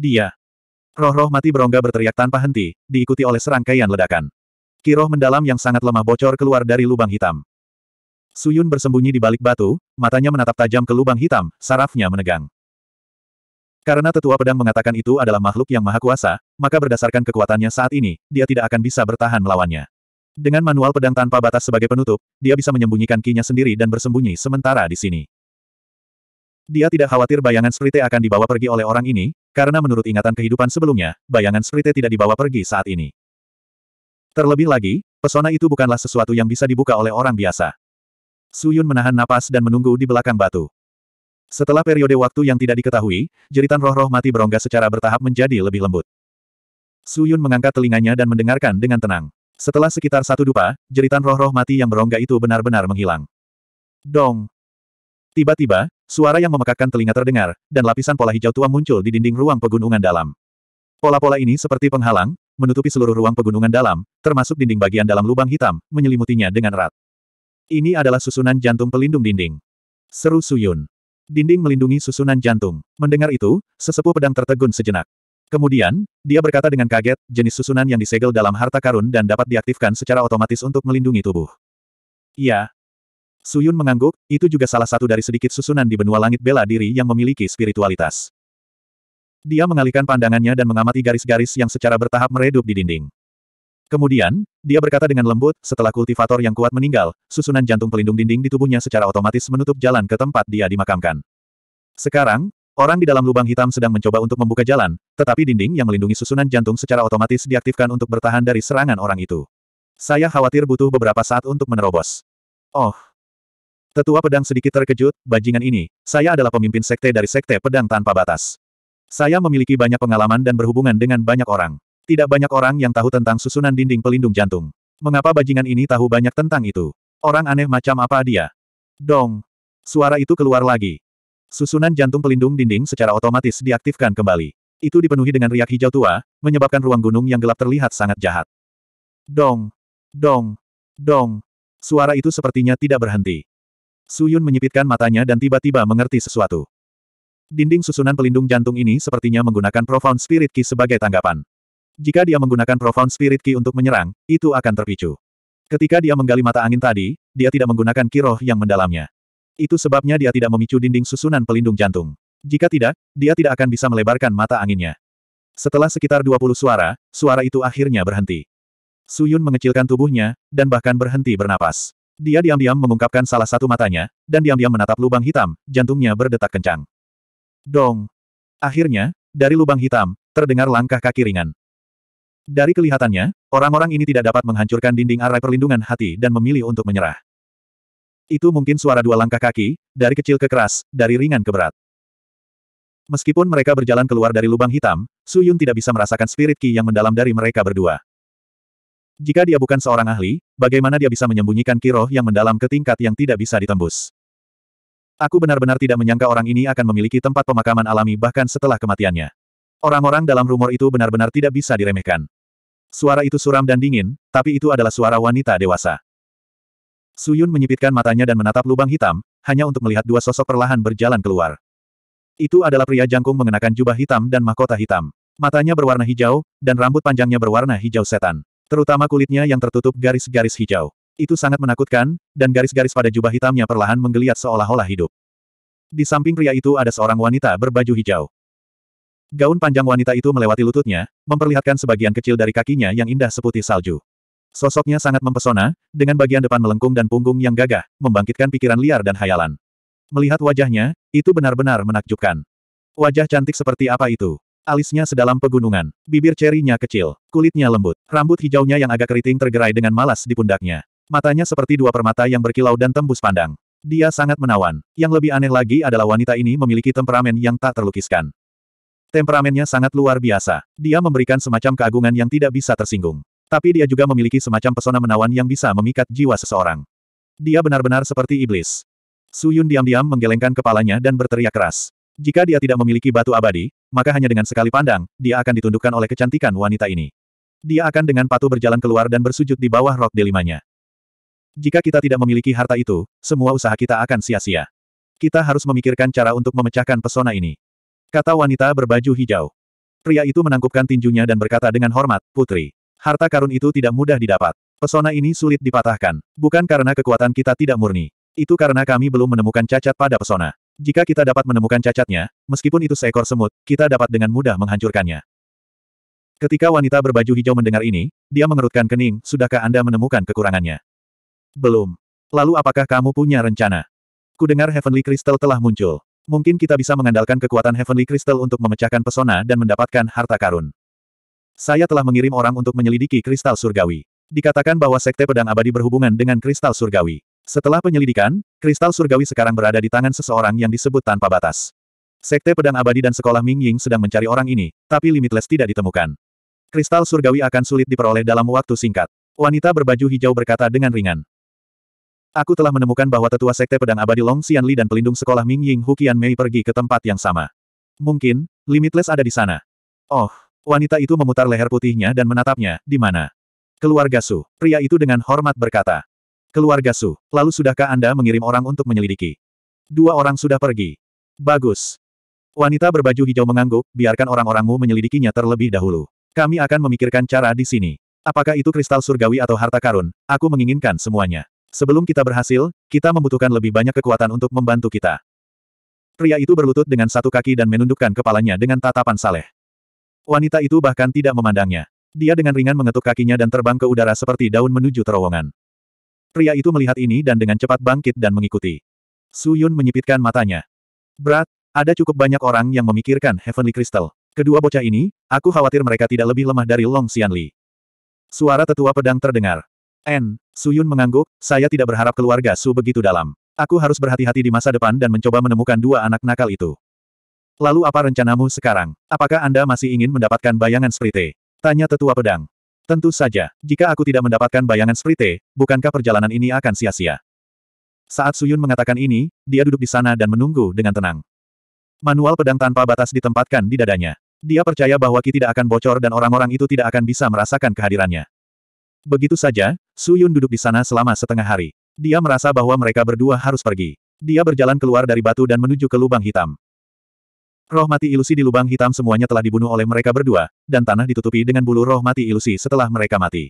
dia. Roh-roh mati berongga berteriak tanpa henti, diikuti oleh serangkaian ledakan. Kiroh mendalam yang sangat lemah bocor keluar dari lubang hitam. Suyun bersembunyi di balik batu, matanya menatap tajam ke lubang hitam, sarafnya menegang. Karena tetua pedang mengatakan itu adalah makhluk yang maha kuasa, maka berdasarkan kekuatannya saat ini, dia tidak akan bisa bertahan melawannya. Dengan manual pedang tanpa batas sebagai penutup, dia bisa menyembunyikan kinya sendiri dan bersembunyi sementara di sini. Dia tidak khawatir bayangan Sprite akan dibawa pergi oleh orang ini, karena menurut ingatan kehidupan sebelumnya, bayangan Sprite tidak dibawa pergi saat ini. Terlebih lagi, pesona itu bukanlah sesuatu yang bisa dibuka oleh orang biasa. Suyun menahan napas dan menunggu di belakang batu. Setelah periode waktu yang tidak diketahui, jeritan roh-roh mati berongga secara bertahap menjadi lebih lembut. Suyun mengangkat telinganya dan mendengarkan dengan tenang. Setelah sekitar satu dupa, jeritan roh-roh mati yang berongga itu benar-benar menghilang. Dong! Tiba-tiba, Suara yang memekakkan telinga terdengar, dan lapisan pola hijau tua muncul di dinding ruang pegunungan dalam. Pola-pola ini seperti penghalang, menutupi seluruh ruang pegunungan dalam, termasuk dinding bagian dalam lubang hitam, menyelimutinya dengan erat. Ini adalah susunan jantung pelindung dinding. Seru Suyun. Dinding melindungi susunan jantung. Mendengar itu, sesepuh pedang tertegun sejenak. Kemudian, dia berkata dengan kaget, jenis susunan yang disegel dalam harta karun dan dapat diaktifkan secara otomatis untuk melindungi tubuh. Iya, Suyun mengangguk, itu juga salah satu dari sedikit susunan di benua langit bela diri yang memiliki spiritualitas. Dia mengalihkan pandangannya dan mengamati garis-garis yang secara bertahap meredup di dinding. Kemudian, dia berkata dengan lembut, setelah kultivator yang kuat meninggal, susunan jantung pelindung dinding di tubuhnya secara otomatis menutup jalan ke tempat dia dimakamkan. Sekarang, orang di dalam lubang hitam sedang mencoba untuk membuka jalan, tetapi dinding yang melindungi susunan jantung secara otomatis diaktifkan untuk bertahan dari serangan orang itu. Saya khawatir butuh beberapa saat untuk menerobos. Oh, Tetua pedang sedikit terkejut, bajingan ini, saya adalah pemimpin sekte dari sekte pedang tanpa batas. Saya memiliki banyak pengalaman dan berhubungan dengan banyak orang. Tidak banyak orang yang tahu tentang susunan dinding pelindung jantung. Mengapa bajingan ini tahu banyak tentang itu? Orang aneh macam apa dia? Dong. Suara itu keluar lagi. Susunan jantung pelindung dinding secara otomatis diaktifkan kembali. Itu dipenuhi dengan riak hijau tua, menyebabkan ruang gunung yang gelap terlihat sangat jahat. Dong. Dong. Dong. Suara itu sepertinya tidak berhenti. Suyun menyipitkan matanya dan tiba-tiba mengerti sesuatu. Dinding susunan pelindung jantung ini sepertinya menggunakan Profound Spirit Key sebagai tanggapan. Jika dia menggunakan Profound Spirit Key untuk menyerang, itu akan terpicu. Ketika dia menggali mata angin tadi, dia tidak menggunakan kiroh yang mendalamnya. Itu sebabnya dia tidak memicu dinding susunan pelindung jantung. Jika tidak, dia tidak akan bisa melebarkan mata anginnya. Setelah sekitar 20 suara, suara itu akhirnya berhenti. Suyun mengecilkan tubuhnya, dan bahkan berhenti bernapas. Dia diam-diam mengungkapkan salah satu matanya, dan diam-diam menatap lubang hitam, jantungnya berdetak kencang. Dong! Akhirnya, dari lubang hitam, terdengar langkah kaki ringan. Dari kelihatannya, orang-orang ini tidak dapat menghancurkan dinding arai perlindungan hati dan memilih untuk menyerah. Itu mungkin suara dua langkah kaki, dari kecil ke keras, dari ringan ke berat. Meskipun mereka berjalan keluar dari lubang hitam, Su Yun tidak bisa merasakan spirit ki yang mendalam dari mereka berdua. Jika dia bukan seorang ahli, bagaimana dia bisa menyembunyikan kiroh yang mendalam ke tingkat yang tidak bisa ditembus? Aku benar-benar tidak menyangka orang ini akan memiliki tempat pemakaman alami bahkan setelah kematiannya. Orang-orang dalam rumor itu benar-benar tidak bisa diremehkan. Suara itu suram dan dingin, tapi itu adalah suara wanita dewasa. Suyun menyipitkan matanya dan menatap lubang hitam, hanya untuk melihat dua sosok perlahan berjalan keluar. Itu adalah pria jangkung mengenakan jubah hitam dan mahkota hitam. Matanya berwarna hijau, dan rambut panjangnya berwarna hijau setan. Terutama kulitnya yang tertutup garis-garis hijau. Itu sangat menakutkan, dan garis-garis pada jubah hitamnya perlahan menggeliat seolah-olah hidup. Di samping pria itu ada seorang wanita berbaju hijau. Gaun panjang wanita itu melewati lututnya, memperlihatkan sebagian kecil dari kakinya yang indah seputih salju. Sosoknya sangat mempesona, dengan bagian depan melengkung dan punggung yang gagah, membangkitkan pikiran liar dan hayalan. Melihat wajahnya, itu benar-benar menakjubkan. Wajah cantik seperti apa itu? alisnya sedalam pegunungan, bibir cerinya kecil, kulitnya lembut, rambut hijaunya yang agak keriting tergerai dengan malas di pundaknya. Matanya seperti dua permata yang berkilau dan tembus pandang. Dia sangat menawan. Yang lebih aneh lagi adalah wanita ini memiliki temperamen yang tak terlukiskan. Temperamennya sangat luar biasa. Dia memberikan semacam keagungan yang tidak bisa tersinggung. Tapi dia juga memiliki semacam pesona menawan yang bisa memikat jiwa seseorang. Dia benar-benar seperti iblis. Suyun diam-diam menggelengkan kepalanya dan berteriak keras. Jika dia tidak memiliki batu abadi, maka hanya dengan sekali pandang, dia akan ditundukkan oleh kecantikan wanita ini. Dia akan dengan patuh berjalan keluar dan bersujud di bawah rok delimanya. Jika kita tidak memiliki harta itu, semua usaha kita akan sia-sia. Kita harus memikirkan cara untuk memecahkan pesona ini. Kata wanita berbaju hijau. Pria itu menangkupkan tinjunya dan berkata dengan hormat, Putri. Harta karun itu tidak mudah didapat. Pesona ini sulit dipatahkan. Bukan karena kekuatan kita tidak murni. Itu karena kami belum menemukan cacat pada pesona. Jika kita dapat menemukan cacatnya, meskipun itu seekor semut, kita dapat dengan mudah menghancurkannya. Ketika wanita berbaju hijau mendengar ini, dia mengerutkan kening, sudahkah Anda menemukan kekurangannya? Belum. Lalu apakah kamu punya rencana? Kudengar Heavenly Crystal telah muncul. Mungkin kita bisa mengandalkan kekuatan Heavenly Crystal untuk memecahkan pesona dan mendapatkan harta karun. Saya telah mengirim orang untuk menyelidiki kristal surgawi. Dikatakan bahwa sekte pedang abadi berhubungan dengan kristal surgawi. Setelah penyelidikan, kristal surgawi sekarang berada di tangan seseorang yang disebut tanpa batas. Sekte Pedang Abadi dan Sekolah Ming Ying sedang mencari orang ini, tapi Limitless tidak ditemukan. Kristal surgawi akan sulit diperoleh dalam waktu singkat. Wanita berbaju hijau berkata dengan ringan. Aku telah menemukan bahwa tetua Sekte Pedang Abadi Long Xianli dan pelindung sekolah Ming Ying Hukian Mei pergi ke tempat yang sama. Mungkin, Limitless ada di sana. Oh, wanita itu memutar leher putihnya dan menatapnya, di mana? Keluarga Su, pria itu dengan hormat berkata. Keluarga Su, lalu sudahkah Anda mengirim orang untuk menyelidiki? Dua orang sudah pergi. Bagus. Wanita berbaju hijau mengangguk, biarkan orang-orangmu menyelidikinya terlebih dahulu. Kami akan memikirkan cara di sini. Apakah itu kristal surgawi atau harta karun, aku menginginkan semuanya. Sebelum kita berhasil, kita membutuhkan lebih banyak kekuatan untuk membantu kita. Pria itu berlutut dengan satu kaki dan menundukkan kepalanya dengan tatapan saleh. Wanita itu bahkan tidak memandangnya. Dia dengan ringan mengetuk kakinya dan terbang ke udara seperti daun menuju terowongan. Pria itu melihat ini dan dengan cepat bangkit dan mengikuti. Su Yun menyipitkan matanya. Berat, ada cukup banyak orang yang memikirkan Heavenly Crystal. Kedua bocah ini, aku khawatir mereka tidak lebih lemah dari Long Xianli. Suara tetua pedang terdengar. N. Yun mengangguk, saya tidak berharap keluarga Su begitu dalam. Aku harus berhati-hati di masa depan dan mencoba menemukan dua anak nakal itu. Lalu apa rencanamu sekarang? Apakah Anda masih ingin mendapatkan bayangan Sprite? Tanya tetua pedang. Tentu saja, jika aku tidak mendapatkan bayangan Sprite, bukankah perjalanan ini akan sia-sia? Saat Suyun mengatakan ini, dia duduk di sana dan menunggu dengan tenang. Manual pedang tanpa batas ditempatkan di dadanya. Dia percaya bahwa Ki tidak akan bocor dan orang-orang itu tidak akan bisa merasakan kehadirannya. Begitu saja, Suyun duduk di sana selama setengah hari. Dia merasa bahwa mereka berdua harus pergi. Dia berjalan keluar dari batu dan menuju ke lubang hitam. Roh mati ilusi di lubang hitam semuanya telah dibunuh oleh mereka berdua, dan tanah ditutupi dengan bulu roh mati ilusi setelah mereka mati.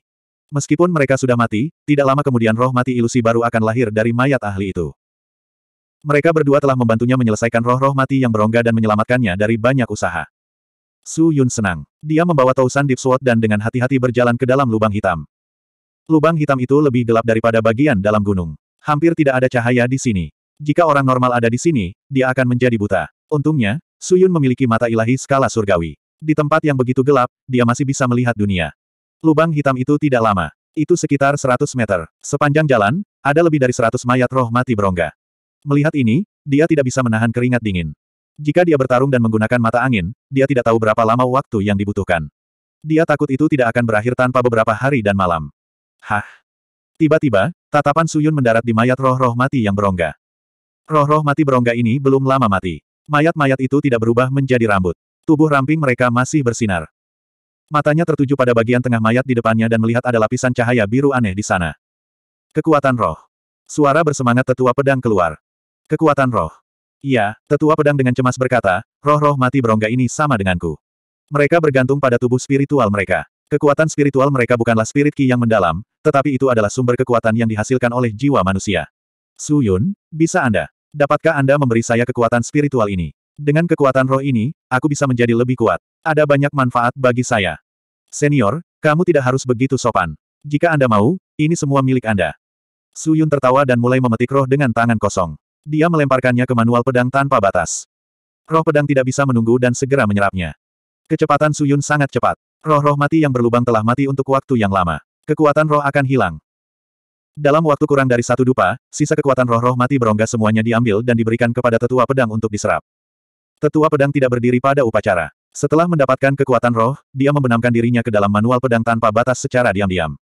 Meskipun mereka sudah mati, tidak lama kemudian roh mati ilusi baru akan lahir dari mayat ahli itu. Mereka berdua telah membantunya menyelesaikan roh-roh mati yang berongga dan menyelamatkannya dari banyak usaha. Su Yun senang. Dia membawa Tausan Deep Sword dan dengan hati-hati berjalan ke dalam lubang hitam. Lubang hitam itu lebih gelap daripada bagian dalam gunung. Hampir tidak ada cahaya di sini. Jika orang normal ada di sini, dia akan menjadi buta. Untungnya, Suyun memiliki mata ilahi skala surgawi. Di tempat yang begitu gelap, dia masih bisa melihat dunia. Lubang hitam itu tidak lama. Itu sekitar 100 meter. Sepanjang jalan, ada lebih dari 100 mayat roh mati berongga. Melihat ini, dia tidak bisa menahan keringat dingin. Jika dia bertarung dan menggunakan mata angin, dia tidak tahu berapa lama waktu yang dibutuhkan. Dia takut itu tidak akan berakhir tanpa beberapa hari dan malam. Hah? Tiba-tiba, tatapan Suyun mendarat di mayat roh-roh mati yang berongga. Roh-roh mati berongga ini belum lama mati. Mayat-mayat itu tidak berubah menjadi rambut. Tubuh ramping mereka masih bersinar. Matanya tertuju pada bagian tengah mayat di depannya dan melihat ada lapisan cahaya biru aneh di sana. Kekuatan roh. Suara bersemangat tetua pedang keluar. Kekuatan roh. Iya, tetua pedang dengan cemas berkata, roh-roh mati berongga ini sama denganku. Mereka bergantung pada tubuh spiritual mereka. Kekuatan spiritual mereka bukanlah spirit ki yang mendalam, tetapi itu adalah sumber kekuatan yang dihasilkan oleh jiwa manusia. Suyun, bisa Anda. Dapatkah Anda memberi saya kekuatan spiritual ini? Dengan kekuatan roh ini, aku bisa menjadi lebih kuat. Ada banyak manfaat bagi saya. Senior, kamu tidak harus begitu sopan. Jika Anda mau, ini semua milik Anda. Su Yun tertawa dan mulai memetik roh dengan tangan kosong. Dia melemparkannya ke manual pedang tanpa batas. Roh pedang tidak bisa menunggu dan segera menyerapnya. Kecepatan Su Yun sangat cepat. Roh-roh mati yang berlubang telah mati untuk waktu yang lama. Kekuatan roh akan hilang. Dalam waktu kurang dari satu dupa, sisa kekuatan roh-roh mati berongga semuanya diambil dan diberikan kepada tetua pedang untuk diserap. Tetua pedang tidak berdiri pada upacara. Setelah mendapatkan kekuatan roh, dia membenamkan dirinya ke dalam manual pedang tanpa batas secara diam-diam.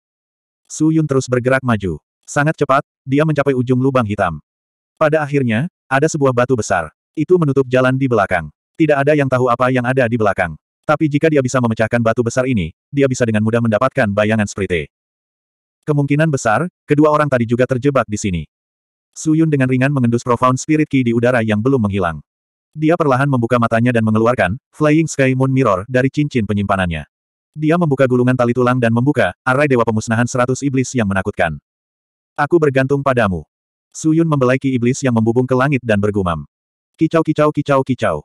Su Yun terus bergerak maju. Sangat cepat, dia mencapai ujung lubang hitam. Pada akhirnya, ada sebuah batu besar. Itu menutup jalan di belakang. Tidak ada yang tahu apa yang ada di belakang. Tapi jika dia bisa memecahkan batu besar ini, dia bisa dengan mudah mendapatkan bayangan sprite. Kemungkinan besar, kedua orang tadi juga terjebak di sini. Suyun dengan ringan mengendus Profound Spirit Key di udara yang belum menghilang. Dia perlahan membuka matanya dan mengeluarkan Flying Sky Moon Mirror dari cincin penyimpanannya. Dia membuka gulungan tali tulang dan membuka array dewa pemusnahan seratus iblis yang menakutkan. Aku bergantung padamu. Suyun membelai ki iblis yang membubung ke langit dan bergumam. Kicau kicau kicau kicau.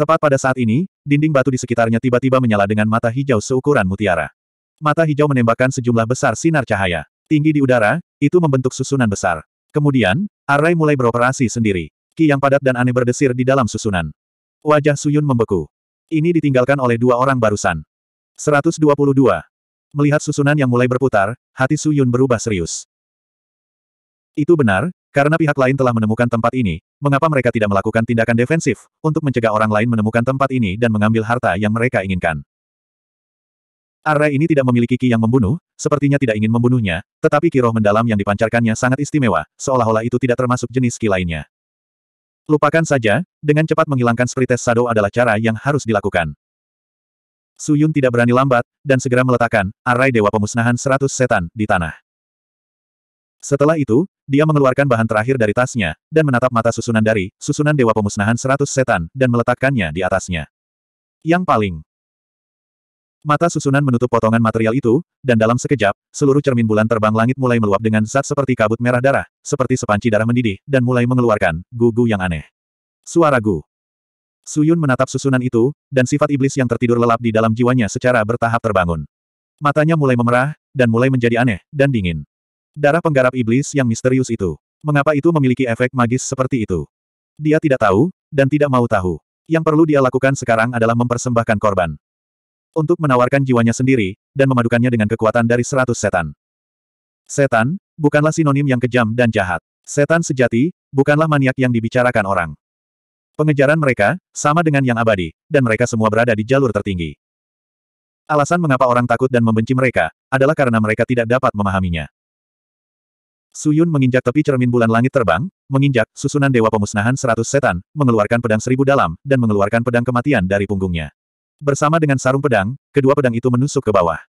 Tepat pada saat ini, dinding batu di sekitarnya tiba-tiba menyala dengan mata hijau seukuran mutiara. Mata hijau menembakkan sejumlah besar sinar cahaya. Tinggi di udara, itu membentuk susunan besar. Kemudian, arai mulai beroperasi sendiri. Ki yang padat dan aneh berdesir di dalam susunan. Wajah Suyun membeku. Ini ditinggalkan oleh dua orang barusan. 122. Melihat susunan yang mulai berputar, hati Suyun berubah serius. Itu benar, karena pihak lain telah menemukan tempat ini, mengapa mereka tidak melakukan tindakan defensif, untuk mencegah orang lain menemukan tempat ini dan mengambil harta yang mereka inginkan. Arai ini tidak memiliki ki yang membunuh, sepertinya tidak ingin membunuhnya, tetapi ki roh mendalam yang dipancarkannya sangat istimewa, seolah-olah itu tidak termasuk jenis ki lainnya. Lupakan saja, dengan cepat menghilangkan Spirites Sado adalah cara yang harus dilakukan. Suyun tidak berani lambat, dan segera meletakkan, arai Dewa Pemusnahan seratus Setan, di tanah. Setelah itu, dia mengeluarkan bahan terakhir dari tasnya, dan menatap mata susunan dari, susunan Dewa Pemusnahan seratus Setan, dan meletakkannya di atasnya. Yang paling Mata susunan menutup potongan material itu, dan dalam sekejap, seluruh cermin bulan terbang langit mulai meluap dengan zat seperti kabut merah darah, seperti sepanci darah mendidih, dan mulai mengeluarkan gugu yang aneh. Suara gu. Suyun menatap susunan itu, dan sifat iblis yang tertidur lelap di dalam jiwanya secara bertahap terbangun. Matanya mulai memerah, dan mulai menjadi aneh, dan dingin. Darah penggarap iblis yang misterius itu. Mengapa itu memiliki efek magis seperti itu? Dia tidak tahu, dan tidak mau tahu. Yang perlu dia lakukan sekarang adalah mempersembahkan korban untuk menawarkan jiwanya sendiri, dan memadukannya dengan kekuatan dari seratus setan. Setan, bukanlah sinonim yang kejam dan jahat. Setan sejati, bukanlah maniak yang dibicarakan orang. Pengejaran mereka, sama dengan yang abadi, dan mereka semua berada di jalur tertinggi. Alasan mengapa orang takut dan membenci mereka, adalah karena mereka tidak dapat memahaminya. Suyun menginjak tepi cermin bulan langit terbang, menginjak susunan dewa pemusnahan seratus setan, mengeluarkan pedang seribu dalam, dan mengeluarkan pedang kematian dari punggungnya. Bersama dengan sarung pedang, kedua pedang itu menusuk ke bawah.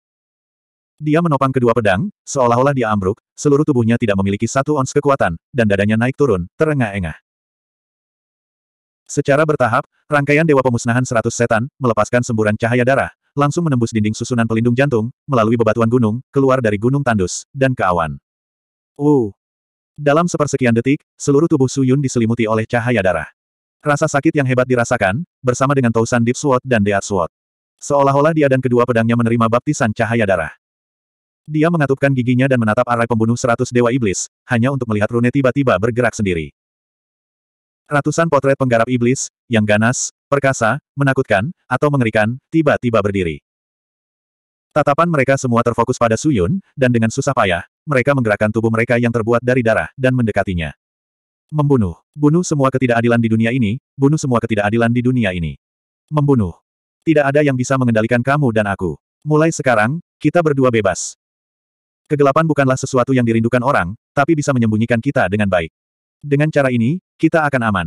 Dia menopang kedua pedang, seolah-olah dia ambruk, seluruh tubuhnya tidak memiliki satu ons kekuatan, dan dadanya naik turun, terengah-engah. Secara bertahap, rangkaian Dewa Pemusnahan Seratus Setan, melepaskan semburan cahaya darah, langsung menembus dinding susunan pelindung jantung, melalui bebatuan gunung, keluar dari gunung tandus, dan ke awan. Uh! Dalam sepersekian detik, seluruh tubuh Suyun diselimuti oleh cahaya darah. Rasa sakit yang hebat dirasakan, bersama dengan Tausan Deep Sword dan deat Sword. Seolah-olah dia dan kedua pedangnya menerima baptisan cahaya darah. Dia mengatupkan giginya dan menatap arai pembunuh seratus dewa iblis, hanya untuk melihat rune tiba-tiba bergerak sendiri. Ratusan potret penggarap iblis, yang ganas, perkasa, menakutkan, atau mengerikan, tiba-tiba berdiri. Tatapan mereka semua terfokus pada Suyun, dan dengan susah payah, mereka menggerakkan tubuh mereka yang terbuat dari darah, dan mendekatinya. Membunuh. Bunuh semua ketidakadilan di dunia ini, bunuh semua ketidakadilan di dunia ini. Membunuh. Tidak ada yang bisa mengendalikan kamu dan aku. Mulai sekarang, kita berdua bebas. Kegelapan bukanlah sesuatu yang dirindukan orang, tapi bisa menyembunyikan kita dengan baik. Dengan cara ini, kita akan aman.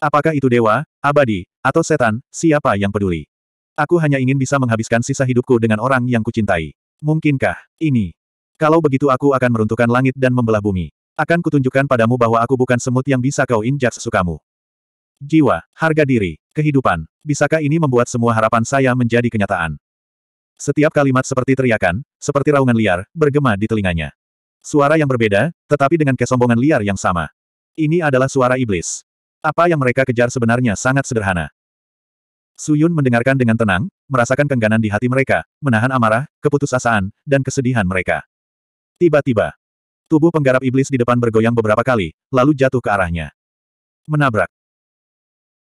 Apakah itu dewa, abadi, atau setan, siapa yang peduli? Aku hanya ingin bisa menghabiskan sisa hidupku dengan orang yang kucintai. Mungkinkah ini? Kalau begitu aku akan meruntuhkan langit dan membelah bumi. Akan kutunjukkan padamu bahwa aku bukan semut yang bisa kau injak sesukamu. Jiwa, harga diri, kehidupan, bisakah ini membuat semua harapan saya menjadi kenyataan? Setiap kalimat seperti teriakan, seperti raungan liar, bergema di telinganya. Suara yang berbeda, tetapi dengan kesombongan liar yang sama. Ini adalah suara iblis. Apa yang mereka kejar sebenarnya sangat sederhana. Suyun mendengarkan dengan tenang, merasakan kengganan di hati mereka, menahan amarah, keputusasaan, dan kesedihan mereka. Tiba-tiba, Tubuh penggarap iblis di depan bergoyang beberapa kali, lalu jatuh ke arahnya. Menabrak.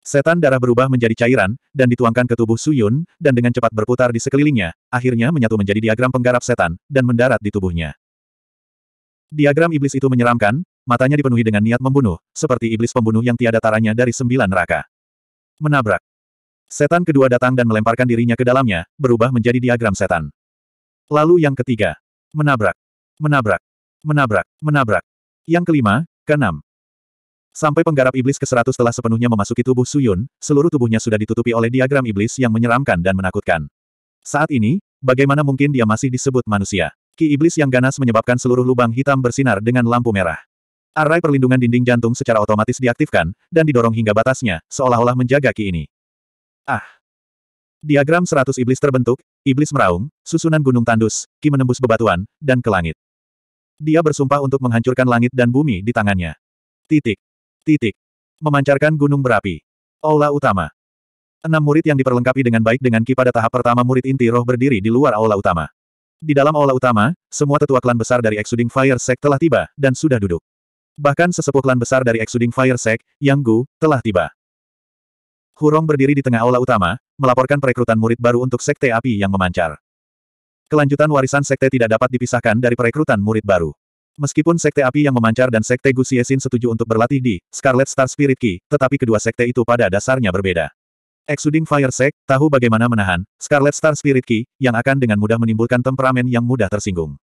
Setan darah berubah menjadi cairan, dan dituangkan ke tubuh Suyun, dan dengan cepat berputar di sekelilingnya, akhirnya menyatu menjadi diagram penggarap setan, dan mendarat di tubuhnya. Diagram iblis itu menyeramkan, matanya dipenuhi dengan niat membunuh, seperti iblis pembunuh yang tiada taranya dari sembilan neraka. Menabrak. Setan kedua datang dan melemparkan dirinya ke dalamnya, berubah menjadi diagram setan. Lalu yang ketiga. Menabrak. Menabrak. Menabrak, menabrak. Yang kelima, keenam. Sampai penggarap iblis ke-100 telah sepenuhnya memasuki tubuh Suyun, seluruh tubuhnya sudah ditutupi oleh diagram iblis yang menyeramkan dan menakutkan. Saat ini, bagaimana mungkin dia masih disebut manusia? Ki iblis yang ganas menyebabkan seluruh lubang hitam bersinar dengan lampu merah. array perlindungan dinding jantung secara otomatis diaktifkan, dan didorong hingga batasnya, seolah-olah menjaga ki ini. Ah! Diagram 100 iblis terbentuk, iblis meraung, susunan gunung tandus, ki menembus bebatuan, dan ke langit. Dia bersumpah untuk menghancurkan langit dan bumi di tangannya. Titik. Titik. Memancarkan gunung berapi. Aula utama. Enam murid yang diperlengkapi dengan baik dengan ki pada tahap pertama murid inti roh berdiri di luar aula utama. Di dalam aula utama, semua tetua klan besar dari Exuding Fire Sect telah tiba, dan sudah duduk. Bahkan sesepuh klan besar dari Exuding Fire Sect, Yang Gu, telah tiba. Hurong berdiri di tengah aula utama, melaporkan perekrutan murid baru untuk Sekte Api yang memancar. Kelanjutan warisan sekte tidak dapat dipisahkan dari perekrutan murid baru. Meskipun sekte api yang memancar dan sekte Gusiesin setuju untuk berlatih di Scarlet Star Spirit Key, tetapi kedua sekte itu pada dasarnya berbeda. Exuding Fire Sect tahu bagaimana menahan Scarlet Star Spirit Key, yang akan dengan mudah menimbulkan temperamen yang mudah tersinggung.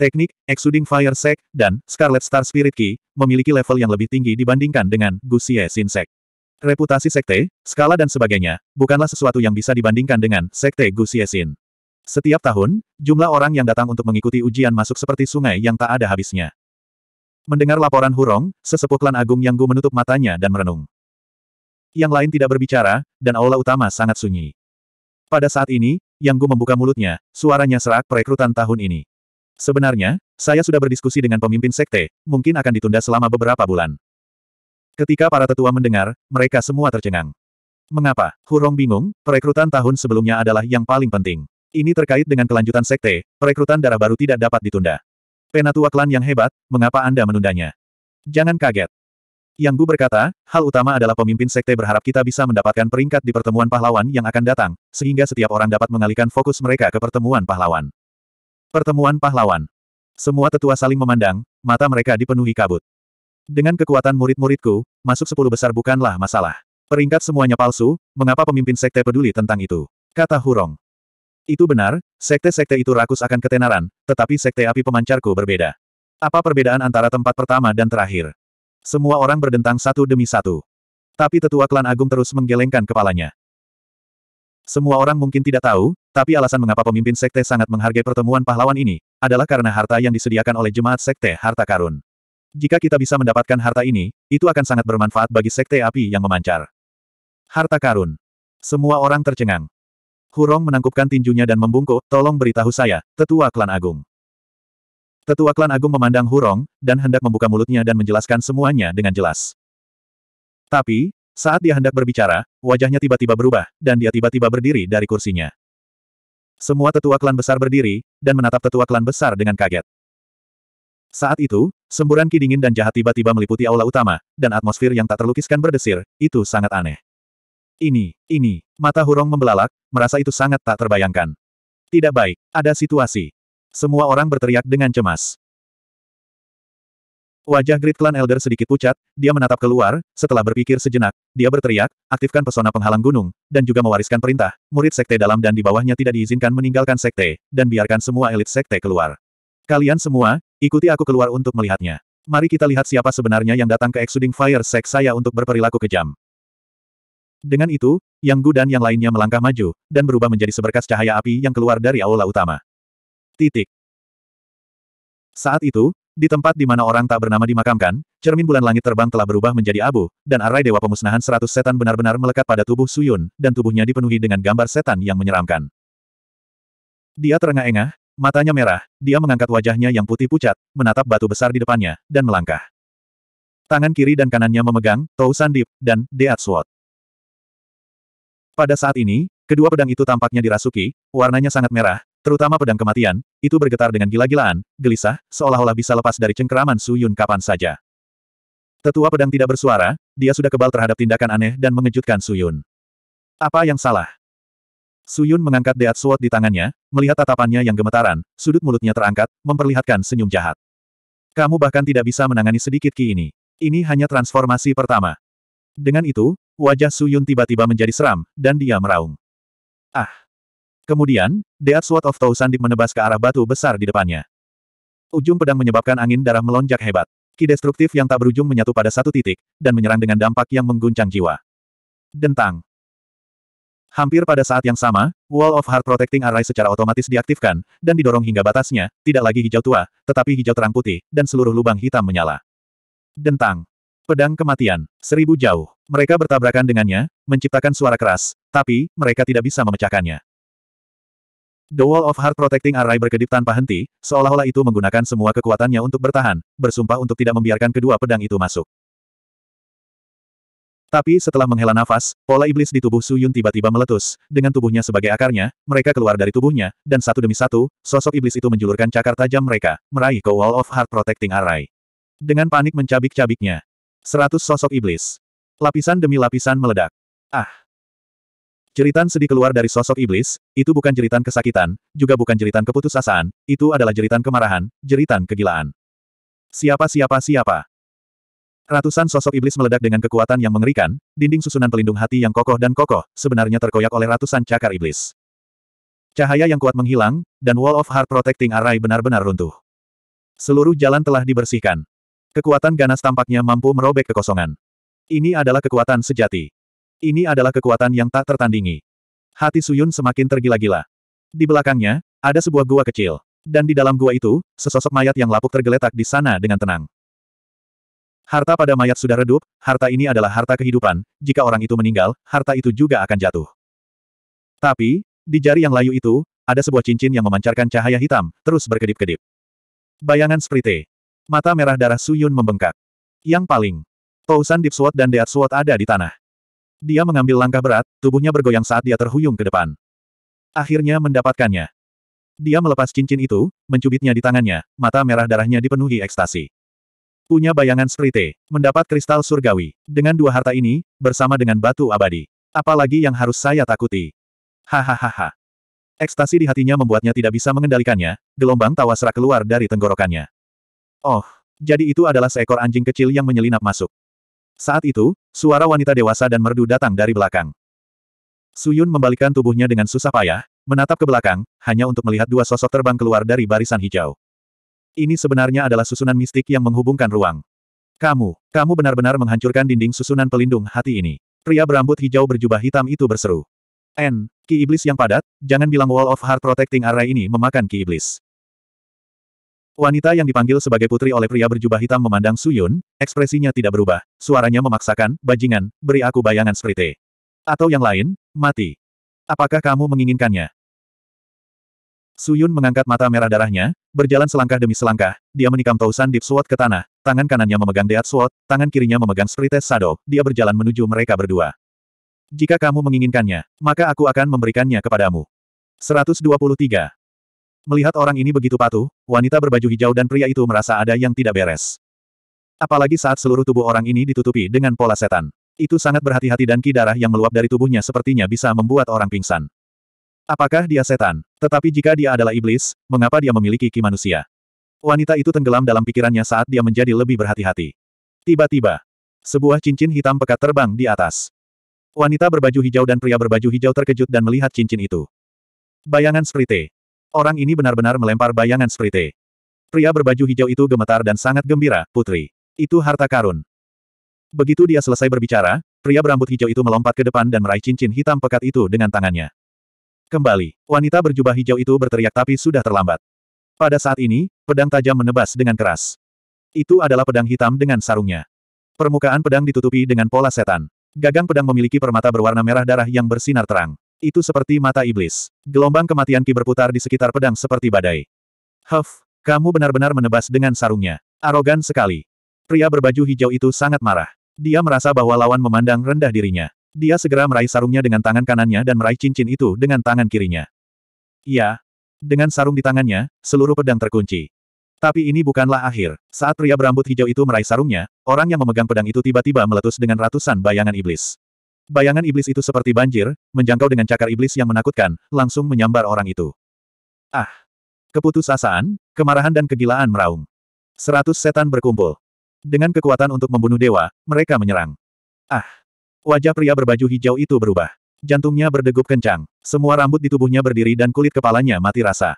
Teknik Exuding Fire Sect dan Scarlet Star Spirit Key memiliki level yang lebih tinggi dibandingkan dengan Gusiesin Sect. Reputasi sekte, skala dan sebagainya, bukanlah sesuatu yang bisa dibandingkan dengan sekte Gusiesin. Setiap tahun, jumlah orang yang datang untuk mengikuti ujian masuk seperti sungai yang tak ada habisnya. Mendengar laporan Hurong, sesepuh klan agung yang Gu menutup matanya dan merenung. Yang lain tidak berbicara, dan aula utama sangat sunyi. Pada saat ini, Yang Gu membuka mulutnya, suaranya serak perekrutan tahun ini. Sebenarnya, saya sudah berdiskusi dengan pemimpin sekte, mungkin akan ditunda selama beberapa bulan. Ketika para tetua mendengar, mereka semua tercengang. Mengapa? Hurong bingung, perekrutan tahun sebelumnya adalah yang paling penting. Ini terkait dengan kelanjutan sekte, perekrutan darah baru tidak dapat ditunda. Penatua klan yang hebat, mengapa Anda menundanya? Jangan kaget. Yang Bu berkata, hal utama adalah pemimpin sekte berharap kita bisa mendapatkan peringkat di pertemuan pahlawan yang akan datang, sehingga setiap orang dapat mengalihkan fokus mereka ke pertemuan pahlawan. Pertemuan pahlawan. Semua tetua saling memandang, mata mereka dipenuhi kabut. Dengan kekuatan murid-muridku, masuk sepuluh besar bukanlah masalah. Peringkat semuanya palsu, mengapa pemimpin sekte peduli tentang itu? Kata Hurong. Itu benar, sekte-sekte itu rakus akan ketenaran, tetapi sekte api pemancarku berbeda. Apa perbedaan antara tempat pertama dan terakhir? Semua orang berdentang satu demi satu. Tapi tetua klan agung terus menggelengkan kepalanya. Semua orang mungkin tidak tahu, tapi alasan mengapa pemimpin sekte sangat menghargai pertemuan pahlawan ini, adalah karena harta yang disediakan oleh jemaat sekte harta karun. Jika kita bisa mendapatkan harta ini, itu akan sangat bermanfaat bagi sekte api yang memancar. Harta karun. Semua orang tercengang. Hurong menangkupkan tinjunya dan membungkuk, tolong beritahu saya, tetua klan agung. Tetua klan agung memandang Hurong, dan hendak membuka mulutnya dan menjelaskan semuanya dengan jelas. Tapi, saat dia hendak berbicara, wajahnya tiba-tiba berubah, dan dia tiba-tiba berdiri dari kursinya. Semua tetua klan besar berdiri, dan menatap tetua klan besar dengan kaget. Saat itu, semburan ki dingin dan jahat tiba-tiba meliputi aula utama, dan atmosfer yang tak terlukiskan berdesir, itu sangat aneh. Ini, ini, mata Hurong membelalak, merasa itu sangat tak terbayangkan. Tidak baik, ada situasi. Semua orang berteriak dengan cemas. Wajah Great Clan Elder sedikit pucat, dia menatap keluar, setelah berpikir sejenak, dia berteriak, aktifkan pesona penghalang gunung, dan juga mewariskan perintah, murid sekte dalam dan di bawahnya tidak diizinkan meninggalkan sekte, dan biarkan semua elit sekte keluar. Kalian semua, ikuti aku keluar untuk melihatnya. Mari kita lihat siapa sebenarnya yang datang ke Exuding Fire Sect saya untuk berperilaku kejam. Dengan itu, Yang Gu dan yang lainnya melangkah maju, dan berubah menjadi seberkas cahaya api yang keluar dari aula utama. Titik. Saat itu, di tempat di mana orang tak bernama dimakamkan, cermin bulan langit terbang telah berubah menjadi abu, dan arai Dewa Pemusnahan Seratus Setan benar-benar melekat pada tubuh Suyun, dan tubuhnya dipenuhi dengan gambar setan yang menyeramkan. Dia terengah-engah, matanya merah, dia mengangkat wajahnya yang putih pucat, menatap batu besar di depannya, dan melangkah. Tangan kiri dan kanannya memegang, Tou Sandip, dan Deat Suot. Pada saat ini, kedua pedang itu tampaknya dirasuki, warnanya sangat merah, terutama pedang kematian, itu bergetar dengan gila-gilaan, gelisah, seolah-olah bisa lepas dari cengkeraman Su Yun kapan saja. Tetua pedang tidak bersuara, dia sudah kebal terhadap tindakan aneh dan mengejutkan Su Yun. Apa yang salah? Su Yun mengangkat Deat suot di tangannya, melihat tatapannya yang gemetaran, sudut mulutnya terangkat, memperlihatkan senyum jahat. Kamu bahkan tidak bisa menangani sedikit ki ini. Ini hanya transformasi pertama. Dengan itu, Wajah Suyun tiba-tiba menjadi seram, dan dia meraung. Ah! Kemudian, The Deat Sword of Tau menebas ke arah batu besar di depannya. Ujung pedang menyebabkan angin darah melonjak hebat. Ki destruktif yang tak berujung menyatu pada satu titik, dan menyerang dengan dampak yang mengguncang jiwa. Dentang. Hampir pada saat yang sama, Wall of Heart Protecting Array secara otomatis diaktifkan, dan didorong hingga batasnya, tidak lagi hijau tua, tetapi hijau terang putih, dan seluruh lubang hitam menyala. Dentang. Pedang kematian, seribu jauh. Mereka bertabrakan dengannya, menciptakan suara keras, tapi, mereka tidak bisa memecahkannya. The Wall of Heart Protecting Array berkedip tanpa henti, seolah-olah itu menggunakan semua kekuatannya untuk bertahan, bersumpah untuk tidak membiarkan kedua pedang itu masuk. Tapi setelah menghela nafas, pola iblis di tubuh Su Yun tiba-tiba meletus. Dengan tubuhnya sebagai akarnya, mereka keluar dari tubuhnya, dan satu demi satu, sosok iblis itu menjulurkan cakar tajam mereka, meraih ke Wall of Heart Protecting Array. Dengan panik mencabik-cabiknya, Seratus sosok iblis. Lapisan demi lapisan meledak. Ah! Jeritan sedih keluar dari sosok iblis, itu bukan jeritan kesakitan, juga bukan jeritan keputusasaan, itu adalah jeritan kemarahan, jeritan kegilaan. Siapa siapa siapa? Ratusan sosok iblis meledak dengan kekuatan yang mengerikan, dinding susunan pelindung hati yang kokoh dan kokoh, sebenarnya terkoyak oleh ratusan cakar iblis. Cahaya yang kuat menghilang, dan Wall of Heart Protecting Array benar-benar runtuh. Seluruh jalan telah dibersihkan. Kekuatan ganas tampaknya mampu merobek kekosongan. Ini adalah kekuatan sejati. Ini adalah kekuatan yang tak tertandingi. Hati Suyun semakin tergila-gila. Di belakangnya, ada sebuah gua kecil. Dan di dalam gua itu, sesosok mayat yang lapuk tergeletak di sana dengan tenang. Harta pada mayat sudah redup, harta ini adalah harta kehidupan, jika orang itu meninggal, harta itu juga akan jatuh. Tapi, di jari yang layu itu, ada sebuah cincin yang memancarkan cahaya hitam, terus berkedip-kedip. Bayangan Sprite. Mata merah darah Suyun membengkak. Yang paling. Tousan Deep Sword dan Deat Sword ada di tanah. Dia mengambil langkah berat, tubuhnya bergoyang saat dia terhuyung ke depan. Akhirnya mendapatkannya. Dia melepas cincin itu, mencubitnya di tangannya, mata merah darahnya dipenuhi ekstasi. Punya bayangan sprite, mendapat kristal surgawi. Dengan dua harta ini, bersama dengan batu abadi. Apalagi yang harus saya takuti. Hahaha. Ekstasi di hatinya membuatnya tidak bisa mengendalikannya, gelombang tawa serak keluar dari tenggorokannya. Oh, jadi itu adalah seekor anjing kecil yang menyelinap masuk. Saat itu, suara wanita dewasa dan merdu datang dari belakang. Suyun membalikkan tubuhnya dengan susah payah, menatap ke belakang, hanya untuk melihat dua sosok terbang keluar dari barisan hijau. Ini sebenarnya adalah susunan mistik yang menghubungkan ruang. Kamu, kamu benar-benar menghancurkan dinding susunan pelindung hati ini. Pria berambut hijau berjubah hitam itu berseru. N, ki iblis yang padat, jangan bilang wall of heart protecting array ini memakan ki iblis. Wanita yang dipanggil sebagai putri oleh pria berjubah hitam memandang Suyun, ekspresinya tidak berubah. Suaranya memaksakan, bajingan, beri aku bayangan seperti. Atau yang lain, mati. Apakah kamu menginginkannya? Suyun mengangkat mata merah darahnya, berjalan selangkah demi selangkah, dia menikam Tausan Deep Sword ke tanah, tangan kanannya memegang deat Sword, tangan kirinya memegang Spirites Shadow, dia berjalan menuju mereka berdua. Jika kamu menginginkannya, maka aku akan memberikannya kepadamu. 123. Melihat orang ini begitu patuh, wanita berbaju hijau dan pria itu merasa ada yang tidak beres. Apalagi saat seluruh tubuh orang ini ditutupi dengan pola setan. Itu sangat berhati-hati dan ki darah yang meluap dari tubuhnya sepertinya bisa membuat orang pingsan. Apakah dia setan? Tetapi jika dia adalah iblis, mengapa dia memiliki ki manusia? Wanita itu tenggelam dalam pikirannya saat dia menjadi lebih berhati-hati. Tiba-tiba, sebuah cincin hitam pekat terbang di atas. Wanita berbaju hijau dan pria berbaju hijau terkejut dan melihat cincin itu. Bayangan Sprite. Orang ini benar-benar melempar bayangan sprite. Pria berbaju hijau itu gemetar dan sangat gembira, putri. Itu harta karun. Begitu dia selesai berbicara, pria berambut hijau itu melompat ke depan dan meraih cincin hitam pekat itu dengan tangannya. Kembali, wanita berjubah hijau itu berteriak tapi sudah terlambat. Pada saat ini, pedang tajam menebas dengan keras. Itu adalah pedang hitam dengan sarungnya. Permukaan pedang ditutupi dengan pola setan. Gagang pedang memiliki permata berwarna merah darah yang bersinar terang. Itu seperti mata iblis. Gelombang kematian Ki berputar di sekitar pedang seperti badai. Huff, kamu benar-benar menebas dengan sarungnya. Arogan sekali. Pria berbaju hijau itu sangat marah. Dia merasa bahwa lawan memandang rendah dirinya. Dia segera meraih sarungnya dengan tangan kanannya dan meraih cincin itu dengan tangan kirinya. Ya, Dengan sarung di tangannya, seluruh pedang terkunci. Tapi ini bukanlah akhir. Saat pria berambut hijau itu meraih sarungnya, orang yang memegang pedang itu tiba-tiba meletus dengan ratusan bayangan iblis. Bayangan iblis itu seperti banjir, menjangkau dengan cakar iblis yang menakutkan, langsung menyambar orang itu. Ah! Keputusasaan, kemarahan dan kegilaan meraung. Seratus setan berkumpul. Dengan kekuatan untuk membunuh dewa, mereka menyerang. Ah! Wajah pria berbaju hijau itu berubah. Jantungnya berdegup kencang. Semua rambut di tubuhnya berdiri dan kulit kepalanya mati rasa.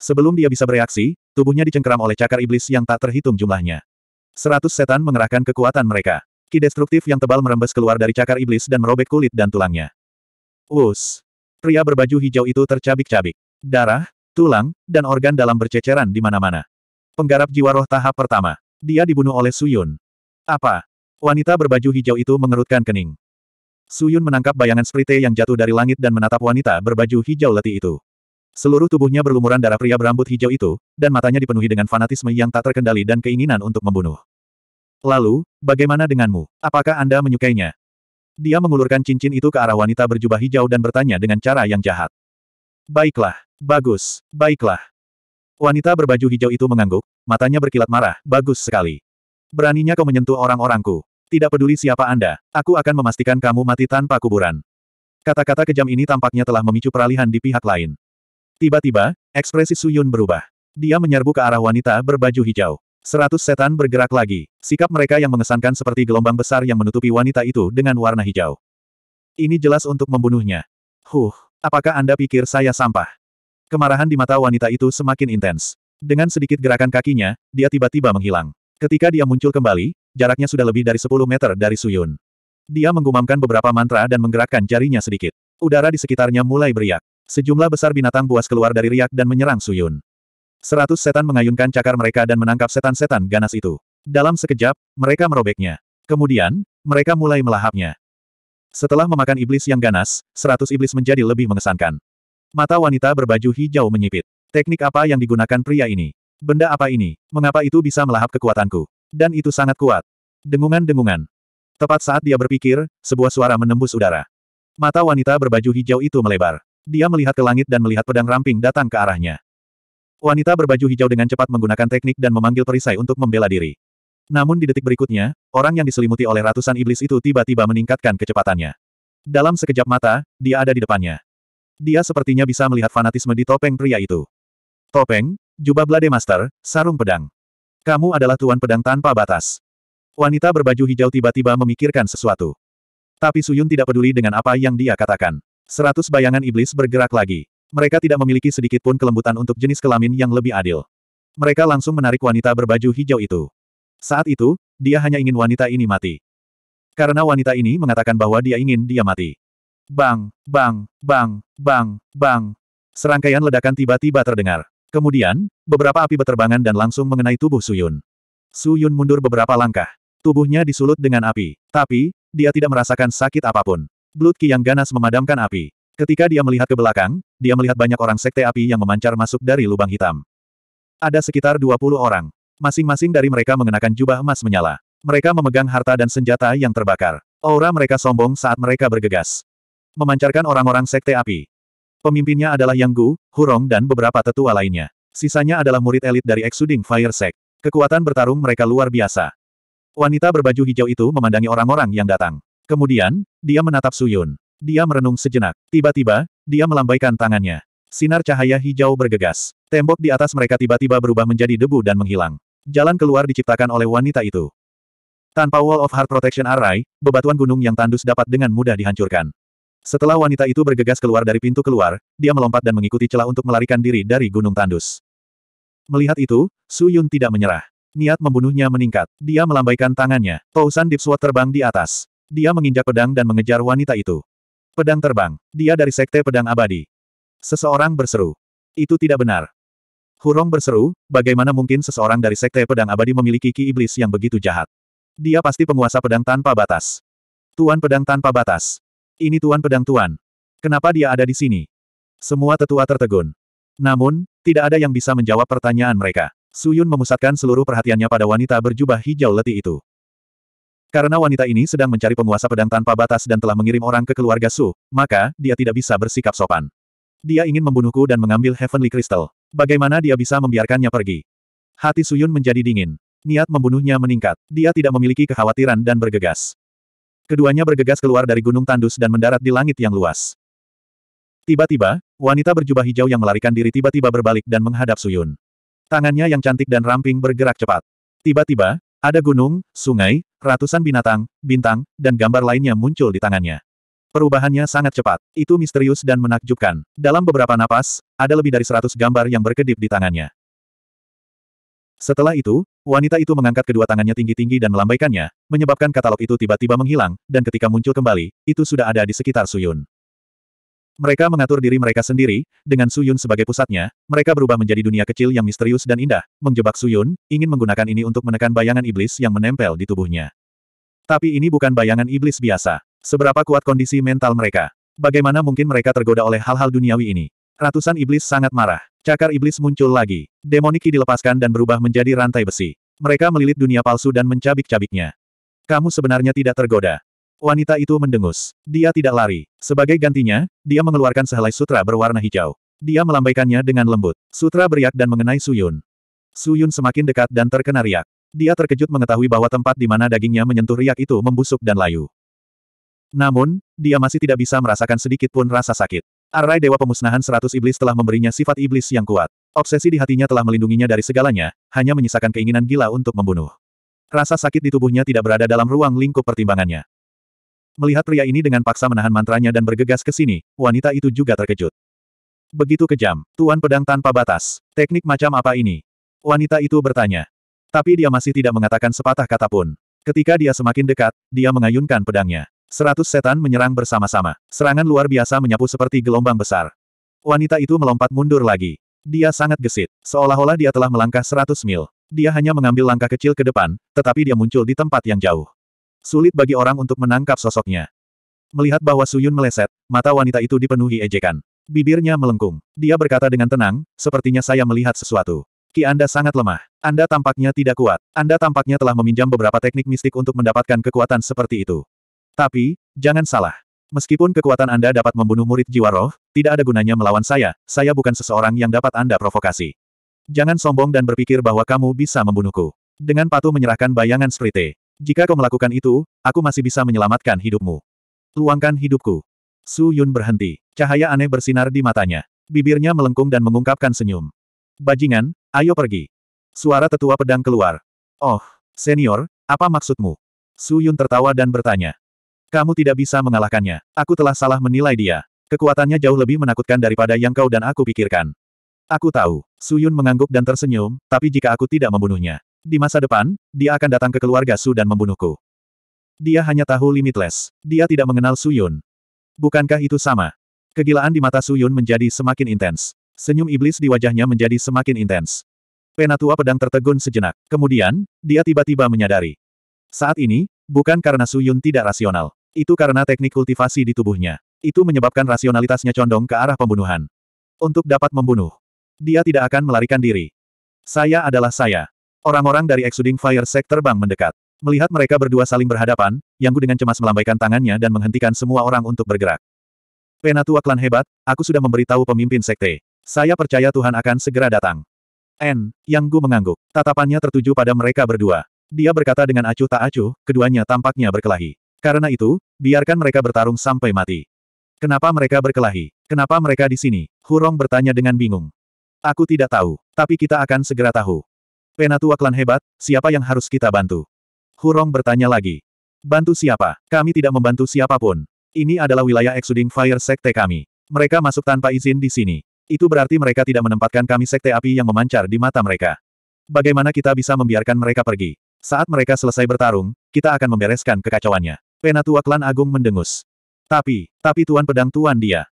Sebelum dia bisa bereaksi, tubuhnya dicengkeram oleh cakar iblis yang tak terhitung jumlahnya. Seratus setan mengerahkan kekuatan mereka. Ki destruktif yang tebal merembes keluar dari cakar iblis dan merobek kulit dan tulangnya. Wus. Pria berbaju hijau itu tercabik-cabik. Darah, tulang, dan organ dalam berceceran di mana-mana. Penggarap jiwa roh tahap pertama. Dia dibunuh oleh Suyun. Apa? Wanita berbaju hijau itu mengerutkan kening. Suyun menangkap bayangan sprite yang jatuh dari langit dan menatap wanita berbaju hijau letih itu. Seluruh tubuhnya berlumuran darah pria berambut hijau itu, dan matanya dipenuhi dengan fanatisme yang tak terkendali dan keinginan untuk membunuh. Lalu, bagaimana denganmu? Apakah Anda menyukainya? Dia mengulurkan cincin itu ke arah wanita berjubah hijau dan bertanya dengan cara yang jahat. Baiklah, bagus, baiklah. Wanita berbaju hijau itu mengangguk, matanya berkilat marah, bagus sekali. Beraninya kau menyentuh orang-orangku. Tidak peduli siapa Anda, aku akan memastikan kamu mati tanpa kuburan. Kata-kata kejam ini tampaknya telah memicu peralihan di pihak lain. Tiba-tiba, ekspresi Suyun berubah. Dia menyerbu ke arah wanita berbaju hijau. Seratus setan bergerak lagi, sikap mereka yang mengesankan seperti gelombang besar yang menutupi wanita itu dengan warna hijau. Ini jelas untuk membunuhnya. Huh, apakah Anda pikir saya sampah? Kemarahan di mata wanita itu semakin intens. Dengan sedikit gerakan kakinya, dia tiba-tiba menghilang. Ketika dia muncul kembali, jaraknya sudah lebih dari 10 meter dari Suyun. Dia menggumamkan beberapa mantra dan menggerakkan jarinya sedikit. Udara di sekitarnya mulai beriak. Sejumlah besar binatang buas keluar dari riak dan menyerang Suyun. Seratus setan mengayunkan cakar mereka dan menangkap setan-setan ganas itu. Dalam sekejap, mereka merobeknya. Kemudian, mereka mulai melahapnya. Setelah memakan iblis yang ganas, seratus iblis menjadi lebih mengesankan. Mata wanita berbaju hijau menyipit. Teknik apa yang digunakan pria ini? Benda apa ini? Mengapa itu bisa melahap kekuatanku? Dan itu sangat kuat. Dengungan-dengungan. Tepat saat dia berpikir, sebuah suara menembus udara. Mata wanita berbaju hijau itu melebar. Dia melihat ke langit dan melihat pedang ramping datang ke arahnya. Wanita berbaju hijau dengan cepat menggunakan teknik dan memanggil perisai untuk membela diri. Namun di detik berikutnya, orang yang diselimuti oleh ratusan iblis itu tiba-tiba meningkatkan kecepatannya. Dalam sekejap mata, dia ada di depannya. Dia sepertinya bisa melihat fanatisme di topeng pria itu. Topeng, jubah Blade Master, sarung pedang. Kamu adalah tuan pedang tanpa batas. Wanita berbaju hijau tiba-tiba memikirkan sesuatu. Tapi Suyun tidak peduli dengan apa yang dia katakan. Seratus bayangan iblis bergerak lagi. Mereka tidak memiliki sedikit pun kelembutan untuk jenis kelamin yang lebih adil. Mereka langsung menarik wanita berbaju hijau itu. Saat itu, dia hanya ingin wanita ini mati. Karena wanita ini mengatakan bahwa dia ingin dia mati. Bang, bang, bang, bang, bang. Serangkaian ledakan tiba-tiba terdengar. Kemudian, beberapa api berterbangan dan langsung mengenai tubuh Suyun. Suyun mundur beberapa langkah. Tubuhnya disulut dengan api, tapi, dia tidak merasakan sakit apapun. Blood yang ganas memadamkan api. Ketika dia melihat ke belakang, dia melihat banyak orang sekte api yang memancar masuk dari lubang hitam. Ada sekitar 20 orang. Masing-masing dari mereka mengenakan jubah emas menyala. Mereka memegang harta dan senjata yang terbakar. Aura mereka sombong saat mereka bergegas. Memancarkan orang-orang sekte api. Pemimpinnya adalah Yang Gu, Hurong dan beberapa tetua lainnya. Sisanya adalah murid elit dari Exuding Fire Sect. Kekuatan bertarung mereka luar biasa. Wanita berbaju hijau itu memandangi orang-orang yang datang. Kemudian, dia menatap Suyun. Dia merenung sejenak. Tiba-tiba, dia melambaikan tangannya. Sinar cahaya hijau bergegas. Tembok di atas mereka tiba-tiba berubah menjadi debu dan menghilang. Jalan keluar diciptakan oleh wanita itu. Tanpa Wall of Heart Protection Array, bebatuan gunung yang tandus dapat dengan mudah dihancurkan. Setelah wanita itu bergegas keluar dari pintu keluar, dia melompat dan mengikuti celah untuk melarikan diri dari gunung tandus. Melihat itu, Su Yun tidak menyerah. Niat membunuhnya meningkat. Dia melambaikan tangannya. Tousan Deep Sword terbang di atas. Dia menginjak pedang dan mengejar wanita itu. Pedang terbang. Dia dari Sekte Pedang Abadi. Seseorang berseru. Itu tidak benar. Hurong berseru, bagaimana mungkin seseorang dari Sekte Pedang Abadi memiliki ki iblis yang begitu jahat. Dia pasti penguasa pedang tanpa batas. Tuan pedang tanpa batas. Ini tuan pedang tuan. Kenapa dia ada di sini? Semua tetua tertegun. Namun, tidak ada yang bisa menjawab pertanyaan mereka. Suyun memusatkan seluruh perhatiannya pada wanita berjubah hijau letih itu. Karena wanita ini sedang mencari penguasa pedang tanpa batas dan telah mengirim orang ke keluarga Su, maka, dia tidak bisa bersikap sopan. Dia ingin membunuhku dan mengambil Heavenly Crystal. Bagaimana dia bisa membiarkannya pergi? Hati Suyun menjadi dingin. Niat membunuhnya meningkat. Dia tidak memiliki kekhawatiran dan bergegas. Keduanya bergegas keluar dari gunung tandus dan mendarat di langit yang luas. Tiba-tiba, wanita berjubah hijau yang melarikan diri tiba-tiba berbalik dan menghadap Suyun. Tangannya yang cantik dan ramping bergerak cepat. Tiba-tiba, ada gunung, sungai, ratusan binatang, bintang, dan gambar lainnya muncul di tangannya. Perubahannya sangat cepat, itu misterius dan menakjubkan. Dalam beberapa napas, ada lebih dari seratus gambar yang berkedip di tangannya. Setelah itu, wanita itu mengangkat kedua tangannya tinggi-tinggi dan melambaikannya, menyebabkan katalog itu tiba-tiba menghilang, dan ketika muncul kembali, itu sudah ada di sekitar Suyun. Mereka mengatur diri mereka sendiri, dengan Suyun sebagai pusatnya, mereka berubah menjadi dunia kecil yang misterius dan indah, menjebak Suyun, ingin menggunakan ini untuk menekan bayangan iblis yang menempel di tubuhnya. Tapi ini bukan bayangan iblis biasa. Seberapa kuat kondisi mental mereka? Bagaimana mungkin mereka tergoda oleh hal-hal duniawi ini? Ratusan iblis sangat marah. Cakar iblis muncul lagi. Demoniki dilepaskan dan berubah menjadi rantai besi. Mereka melilit dunia palsu dan mencabik-cabiknya. Kamu sebenarnya tidak tergoda. Wanita itu mendengus. Dia tidak lari. Sebagai gantinya, dia mengeluarkan sehelai sutra berwarna hijau. Dia melambaikannya dengan lembut. Sutra beriak dan mengenai Suyun. Suyun semakin dekat dan terkena riak. Dia terkejut mengetahui bahwa tempat di mana dagingnya menyentuh riak itu membusuk dan layu. Namun, dia masih tidak bisa merasakan sedikit pun rasa sakit. Arai Dewa Pemusnahan Seratus Iblis telah memberinya sifat iblis yang kuat. Obsesi di hatinya telah melindunginya dari segalanya, hanya menyisakan keinginan gila untuk membunuh. Rasa sakit di tubuhnya tidak berada dalam ruang lingkup pertimbangannya. Melihat pria ini dengan paksa menahan mantranya dan bergegas ke sini, wanita itu juga terkejut. Begitu kejam, Tuan Pedang tanpa batas. Teknik macam apa ini? Wanita itu bertanya. Tapi dia masih tidak mengatakan sepatah kata pun. Ketika dia semakin dekat, dia mengayunkan pedangnya. Seratus setan menyerang bersama-sama. Serangan luar biasa menyapu seperti gelombang besar. Wanita itu melompat mundur lagi. Dia sangat gesit, seolah-olah dia telah melangkah seratus mil. Dia hanya mengambil langkah kecil ke depan, tetapi dia muncul di tempat yang jauh. Sulit bagi orang untuk menangkap sosoknya. Melihat bahwa Suyun meleset, mata wanita itu dipenuhi ejekan. Bibirnya melengkung. Dia berkata dengan tenang, sepertinya saya melihat sesuatu. Ki Anda sangat lemah. Anda tampaknya tidak kuat. Anda tampaknya telah meminjam beberapa teknik mistik untuk mendapatkan kekuatan seperti itu. Tapi, jangan salah. Meskipun kekuatan Anda dapat membunuh murid jiwa roh, tidak ada gunanya melawan saya, saya bukan seseorang yang dapat Anda provokasi. Jangan sombong dan berpikir bahwa kamu bisa membunuhku. Dengan patuh menyerahkan bayangan Sprite. Jika kau melakukan itu, aku masih bisa menyelamatkan hidupmu. Luangkan hidupku. Su Yun berhenti. Cahaya aneh bersinar di matanya. Bibirnya melengkung dan mengungkapkan senyum. Bajingan, ayo pergi. Suara tetua pedang keluar. Oh, senior, apa maksudmu? Su Yun tertawa dan bertanya. Kamu tidak bisa mengalahkannya. Aku telah salah menilai dia. Kekuatannya jauh lebih menakutkan daripada yang kau dan aku pikirkan. Aku tahu. Suyun mengangguk dan tersenyum, tapi jika aku tidak membunuhnya, di masa depan, dia akan datang ke keluarga Su dan membunuhku. Dia hanya tahu limitless. Dia tidak mengenal Su Yun. Bukankah itu sama? Kegilaan di mata Su Yun menjadi semakin intens. Senyum iblis di wajahnya menjadi semakin intens. Penatua pedang tertegun sejenak. Kemudian, dia tiba-tiba menyadari. Saat ini, bukan karena Su Yun tidak rasional. Itu karena teknik kultivasi di tubuhnya. Itu menyebabkan rasionalitasnya condong ke arah pembunuhan. Untuk dapat membunuh, dia tidak akan melarikan diri. Saya adalah saya. Orang-orang dari Exuding Fire Sect terbang mendekat. Melihat mereka berdua saling berhadapan, Yanggu dengan cemas melambaikan tangannya dan menghentikan semua orang untuk bergerak. Penatua klan hebat, aku sudah memberitahu pemimpin sekte. Saya percaya Tuhan akan segera datang. N. Yanggu mengangguk. Tatapannya tertuju pada mereka berdua. Dia berkata dengan acuh tak acuh, keduanya tampaknya berkelahi. Karena itu, biarkan mereka bertarung sampai mati. Kenapa mereka berkelahi? Kenapa mereka di sini? Hurong bertanya dengan bingung. Aku tidak tahu, tapi kita akan segera tahu. Penatua klan hebat, siapa yang harus kita bantu? Hurong bertanya lagi. Bantu siapa? Kami tidak membantu siapapun. Ini adalah wilayah Exuding Fire Sekte kami. Mereka masuk tanpa izin di sini. Itu berarti mereka tidak menempatkan kami Sekte Api yang memancar di mata mereka. Bagaimana kita bisa membiarkan mereka pergi? Saat mereka selesai bertarung, kita akan membereskan kekacauannya. Penatua klan Agung mendengus. Tapi, tapi Tuan Pedang Tuan dia.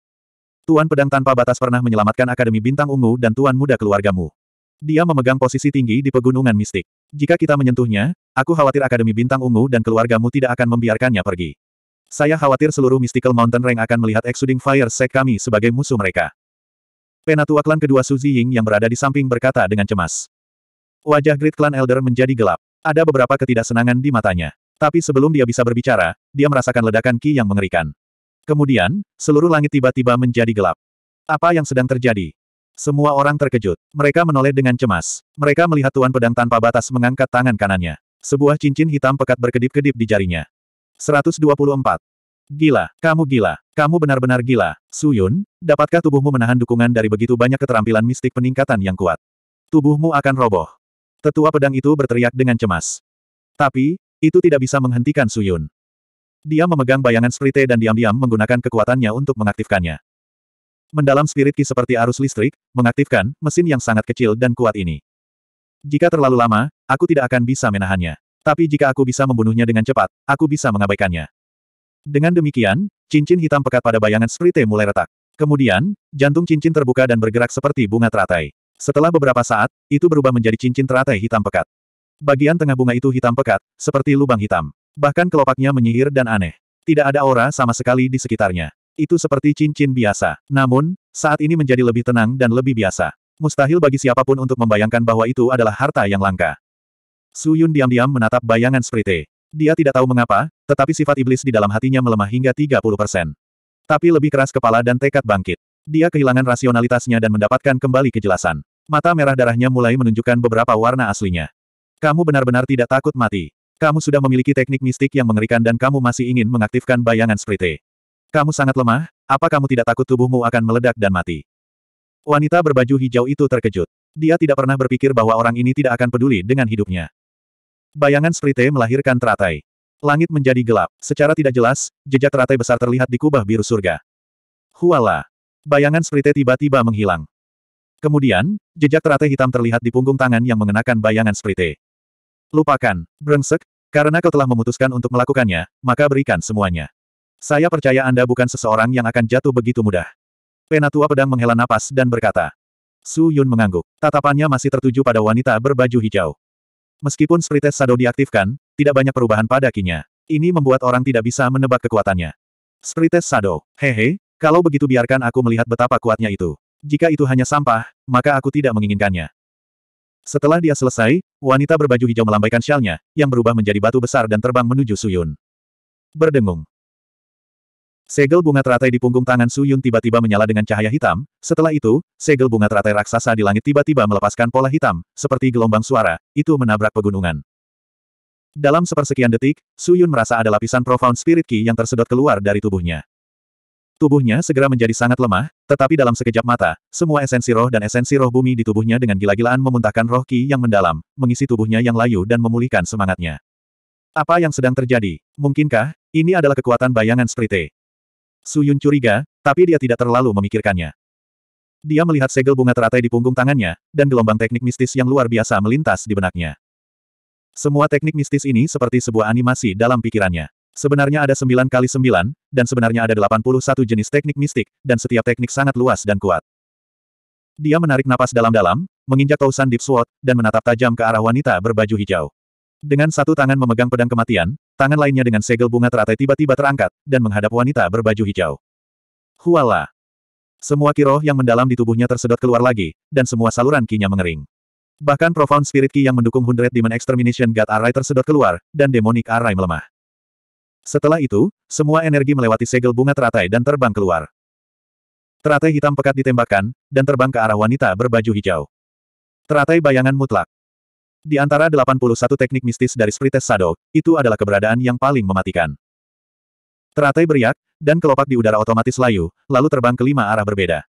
Tuan Pedang tanpa batas pernah menyelamatkan Akademi Bintang Ungu dan Tuan Muda keluargamu. Dia memegang posisi tinggi di pegunungan mistik. Jika kita menyentuhnya, aku khawatir Akademi Bintang Ungu dan keluargamu tidak akan membiarkannya pergi. Saya khawatir seluruh Mystical Mountain Rank akan melihat Exuding Fire Sek kami sebagai musuh mereka. Penatua klan kedua Suzy Ying yang berada di samping berkata dengan cemas. Wajah Great Clan Elder menjadi gelap. Ada beberapa ketidaksenangan di matanya. Tapi sebelum dia bisa berbicara, dia merasakan ledakan ki yang mengerikan. Kemudian, seluruh langit tiba-tiba menjadi gelap. Apa yang sedang terjadi? Semua orang terkejut. Mereka menoleh dengan cemas. Mereka melihat Tuan Pedang tanpa batas mengangkat tangan kanannya. Sebuah cincin hitam pekat berkedip-kedip di jarinya. 124. Gila, kamu gila. Kamu benar-benar gila. Suyun, dapatkah tubuhmu menahan dukungan dari begitu banyak keterampilan mistik peningkatan yang kuat? Tubuhmu akan roboh. Tetua pedang itu berteriak dengan cemas. Tapi, itu tidak bisa menghentikan Suyun. Dia memegang bayangan Sprite dan diam-diam menggunakan kekuatannya untuk mengaktifkannya. Mendalam spirit ki seperti arus listrik, mengaktifkan mesin yang sangat kecil dan kuat ini. Jika terlalu lama, aku tidak akan bisa menahannya. Tapi jika aku bisa membunuhnya dengan cepat, aku bisa mengabaikannya. Dengan demikian, cincin hitam pekat pada bayangan Sprite mulai retak. Kemudian, jantung cincin terbuka dan bergerak seperti bunga teratai. Setelah beberapa saat, itu berubah menjadi cincin teratai hitam pekat. Bagian tengah bunga itu hitam pekat, seperti lubang hitam. Bahkan kelopaknya menyihir dan aneh. Tidak ada aura sama sekali di sekitarnya. Itu seperti cincin biasa. Namun, saat ini menjadi lebih tenang dan lebih biasa. Mustahil bagi siapapun untuk membayangkan bahwa itu adalah harta yang langka. Su Yun diam-diam menatap bayangan Sprite. Dia tidak tahu mengapa, tetapi sifat iblis di dalam hatinya melemah hingga 30%. Tapi lebih keras kepala dan tekad bangkit. Dia kehilangan rasionalitasnya dan mendapatkan kembali kejelasan. Mata merah darahnya mulai menunjukkan beberapa warna aslinya. Kamu benar-benar tidak takut mati. Kamu sudah memiliki teknik mistik yang mengerikan dan kamu masih ingin mengaktifkan bayangan Sprite. Kamu sangat lemah, apa kamu tidak takut tubuhmu akan meledak dan mati? Wanita berbaju hijau itu terkejut. Dia tidak pernah berpikir bahwa orang ini tidak akan peduli dengan hidupnya. Bayangan Sprite melahirkan teratai. Langit menjadi gelap. Secara tidak jelas, jejak teratai besar terlihat di kubah biru surga. Huala. Bayangan Sprite tiba-tiba menghilang. Kemudian, jejak teratai hitam terlihat di punggung tangan yang mengenakan bayangan Sprite. Lupakan, brengsek, karena kau telah memutuskan untuk melakukannya, maka berikan semuanya. Saya percaya Anda bukan seseorang yang akan jatuh begitu mudah. Penatua pedang menghela napas dan berkata. Su Yun mengangguk. Tatapannya masih tertuju pada wanita berbaju hijau. Meskipun Sprites Sado diaktifkan, tidak banyak perubahan pada kinya. Ini membuat orang tidak bisa menebak kekuatannya. Sprites Sado, Hehe, kalau begitu biarkan aku melihat betapa kuatnya itu. Jika itu hanya sampah, maka aku tidak menginginkannya. Setelah dia selesai, wanita berbaju hijau melambaikan shalnya, yang berubah menjadi batu besar dan terbang menuju Suyun. Berdengung. Segel bunga teratai di punggung tangan Su Yun tiba-tiba menyala dengan cahaya hitam, setelah itu, segel bunga teratai raksasa di langit tiba-tiba melepaskan pola hitam, seperti gelombang suara, itu menabrak pegunungan. Dalam sepersekian detik, Su Yun merasa ada lapisan profound spirit ki yang tersedot keluar dari tubuhnya. Tubuhnya segera menjadi sangat lemah, tetapi dalam sekejap mata, semua esensi roh dan esensi roh bumi di tubuhnya dengan gila-gilaan memuntahkan roh ki yang mendalam, mengisi tubuhnya yang layu dan memulihkan semangatnya. Apa yang sedang terjadi? Mungkinkah, ini adalah kekuatan bayangan sprite? Su Yun curiga, tapi dia tidak terlalu memikirkannya. Dia melihat segel bunga teratai di punggung tangannya, dan gelombang teknik mistis yang luar biasa melintas di benaknya. Semua teknik mistis ini seperti sebuah animasi dalam pikirannya. Sebenarnya ada 9 kali 9, dan sebenarnya ada 81 jenis teknik mistik, dan setiap teknik sangat luas dan kuat. Dia menarik napas dalam-dalam, menginjak tausan Deep Sword, dan menatap tajam ke arah wanita berbaju hijau. Dengan satu tangan memegang pedang kematian, tangan lainnya dengan segel bunga teratai tiba-tiba terangkat, dan menghadap wanita berbaju hijau. Huala! Semua kiroh yang mendalam di tubuhnya tersedot keluar lagi, dan semua saluran kinya mengering. Bahkan Profound Spirit Ki yang mendukung Hundred Demon Extermination God Array tersedot keluar, dan Demonic Array melemah. Setelah itu, semua energi melewati segel bunga teratai dan terbang keluar. Teratai hitam pekat ditembakkan, dan terbang ke arah wanita berbaju hijau. Teratai bayangan mutlak. Di antara 81 teknik mistis dari Sprites Sado, itu adalah keberadaan yang paling mematikan. Teratai beriak, dan kelopak di udara otomatis layu, lalu terbang ke lima arah berbeda.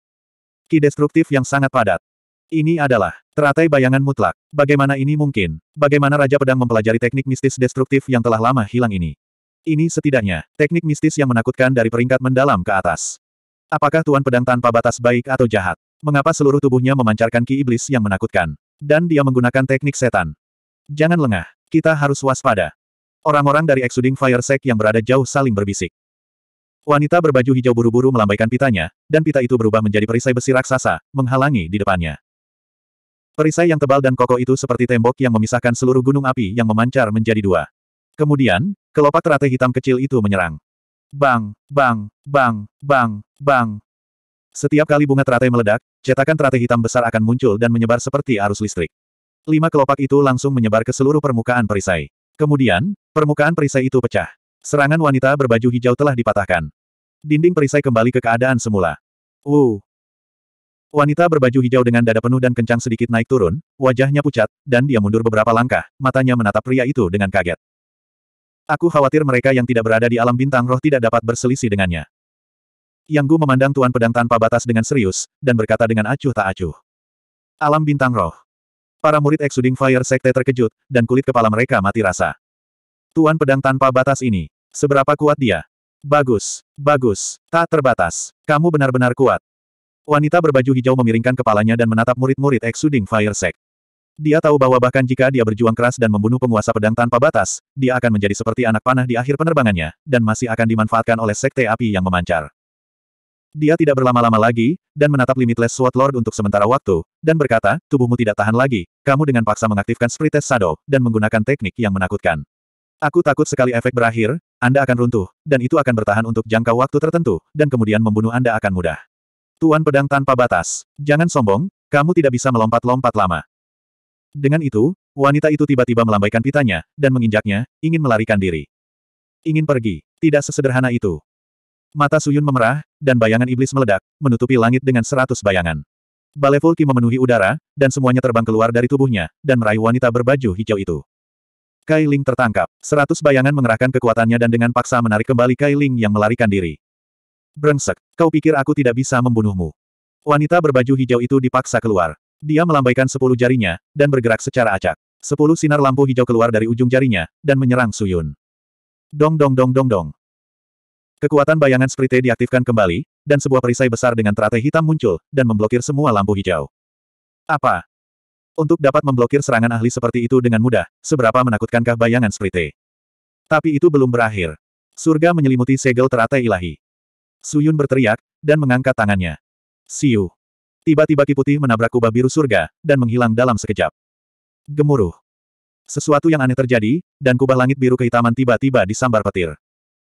Ki destruktif yang sangat padat. Ini adalah teratai bayangan mutlak. Bagaimana ini mungkin? Bagaimana Raja Pedang mempelajari teknik mistis destruktif yang telah lama hilang ini? Ini setidaknya teknik mistis yang menakutkan dari peringkat mendalam ke atas. Apakah Tuan Pedang tanpa batas baik atau jahat? Mengapa seluruh tubuhnya memancarkan ki iblis yang menakutkan? Dan dia menggunakan teknik setan. Jangan lengah, kita harus waspada. Orang-orang dari Exuding Fire Sect yang berada jauh saling berbisik. Wanita berbaju hijau buru-buru melambaikan pitanya, dan pita itu berubah menjadi perisai besi raksasa, menghalangi di depannya. Perisai yang tebal dan kokoh itu seperti tembok yang memisahkan seluruh gunung api yang memancar menjadi dua. Kemudian, kelopak teratai hitam kecil itu menyerang. Bang, bang, bang, bang, bang. Setiap kali bunga teratai meledak, cetakan teratai hitam besar akan muncul dan menyebar seperti arus listrik. Lima kelopak itu langsung menyebar ke seluruh permukaan perisai. Kemudian, permukaan perisai itu pecah. Serangan wanita berbaju hijau telah dipatahkan. Dinding perisai kembali ke keadaan semula. Wuh! Wanita berbaju hijau dengan dada penuh dan kencang sedikit naik turun, wajahnya pucat, dan dia mundur beberapa langkah, matanya menatap pria itu dengan kaget. Aku khawatir mereka yang tidak berada di alam bintang roh tidak dapat berselisih dengannya. Yang Gu memandang Tuan Pedang tanpa batas dengan serius, dan berkata dengan acuh tak acuh. Alam bintang roh. Para murid Exuding Fire Sekte terkejut, dan kulit kepala mereka mati rasa. Tuan Pedang tanpa batas ini. Seberapa kuat dia? Bagus, bagus, tak terbatas. Kamu benar-benar kuat. Wanita berbaju hijau memiringkan kepalanya dan menatap murid-murid Exuding Fire Sekte. Dia tahu bahwa bahkan jika dia berjuang keras dan membunuh penguasa pedang tanpa batas, dia akan menjadi seperti anak panah di akhir penerbangannya, dan masih akan dimanfaatkan oleh sekte api yang memancar. Dia tidak berlama-lama lagi, dan menatap Limitless Sword Lord untuk sementara waktu, dan berkata, tubuhmu tidak tahan lagi, kamu dengan paksa mengaktifkan Spirit Shadow, dan menggunakan teknik yang menakutkan. Aku takut sekali efek berakhir, Anda akan runtuh, dan itu akan bertahan untuk jangka waktu tertentu, dan kemudian membunuh Anda akan mudah. Tuan Pedang Tanpa Batas, jangan sombong, kamu tidak bisa melompat-lompat lama. Dengan itu, wanita itu tiba-tiba melambaikan pitanya, dan menginjaknya, ingin melarikan diri. Ingin pergi, tidak sesederhana itu. Mata Suyun memerah, dan bayangan iblis meledak, menutupi langit dengan seratus bayangan. Balefulki Fulki memenuhi udara, dan semuanya terbang keluar dari tubuhnya, dan meraih wanita berbaju hijau itu. Kai Ling tertangkap. Seratus bayangan mengerahkan kekuatannya dan dengan paksa menarik kembali Kai Ling yang melarikan diri. Brengsek, kau pikir aku tidak bisa membunuhmu. Wanita berbaju hijau itu dipaksa keluar. Dia melambaikan sepuluh jarinya, dan bergerak secara acak. Sepuluh sinar lampu hijau keluar dari ujung jarinya, dan menyerang Suyun. Dong dong dong dong dong. Kekuatan bayangan sprite diaktifkan kembali, dan sebuah perisai besar dengan teratai hitam muncul, dan memblokir semua lampu hijau. Apa? Untuk dapat memblokir serangan ahli seperti itu dengan mudah, seberapa menakutkankah bayangan sprite? Tapi itu belum berakhir. Surga menyelimuti segel teratai ilahi. Suyun berteriak, dan mengangkat tangannya. Siu. Tiba-tiba ki menabrak kubah biru surga, dan menghilang dalam sekejap. Gemuruh. Sesuatu yang aneh terjadi, dan kubah langit biru kehitaman tiba-tiba disambar petir.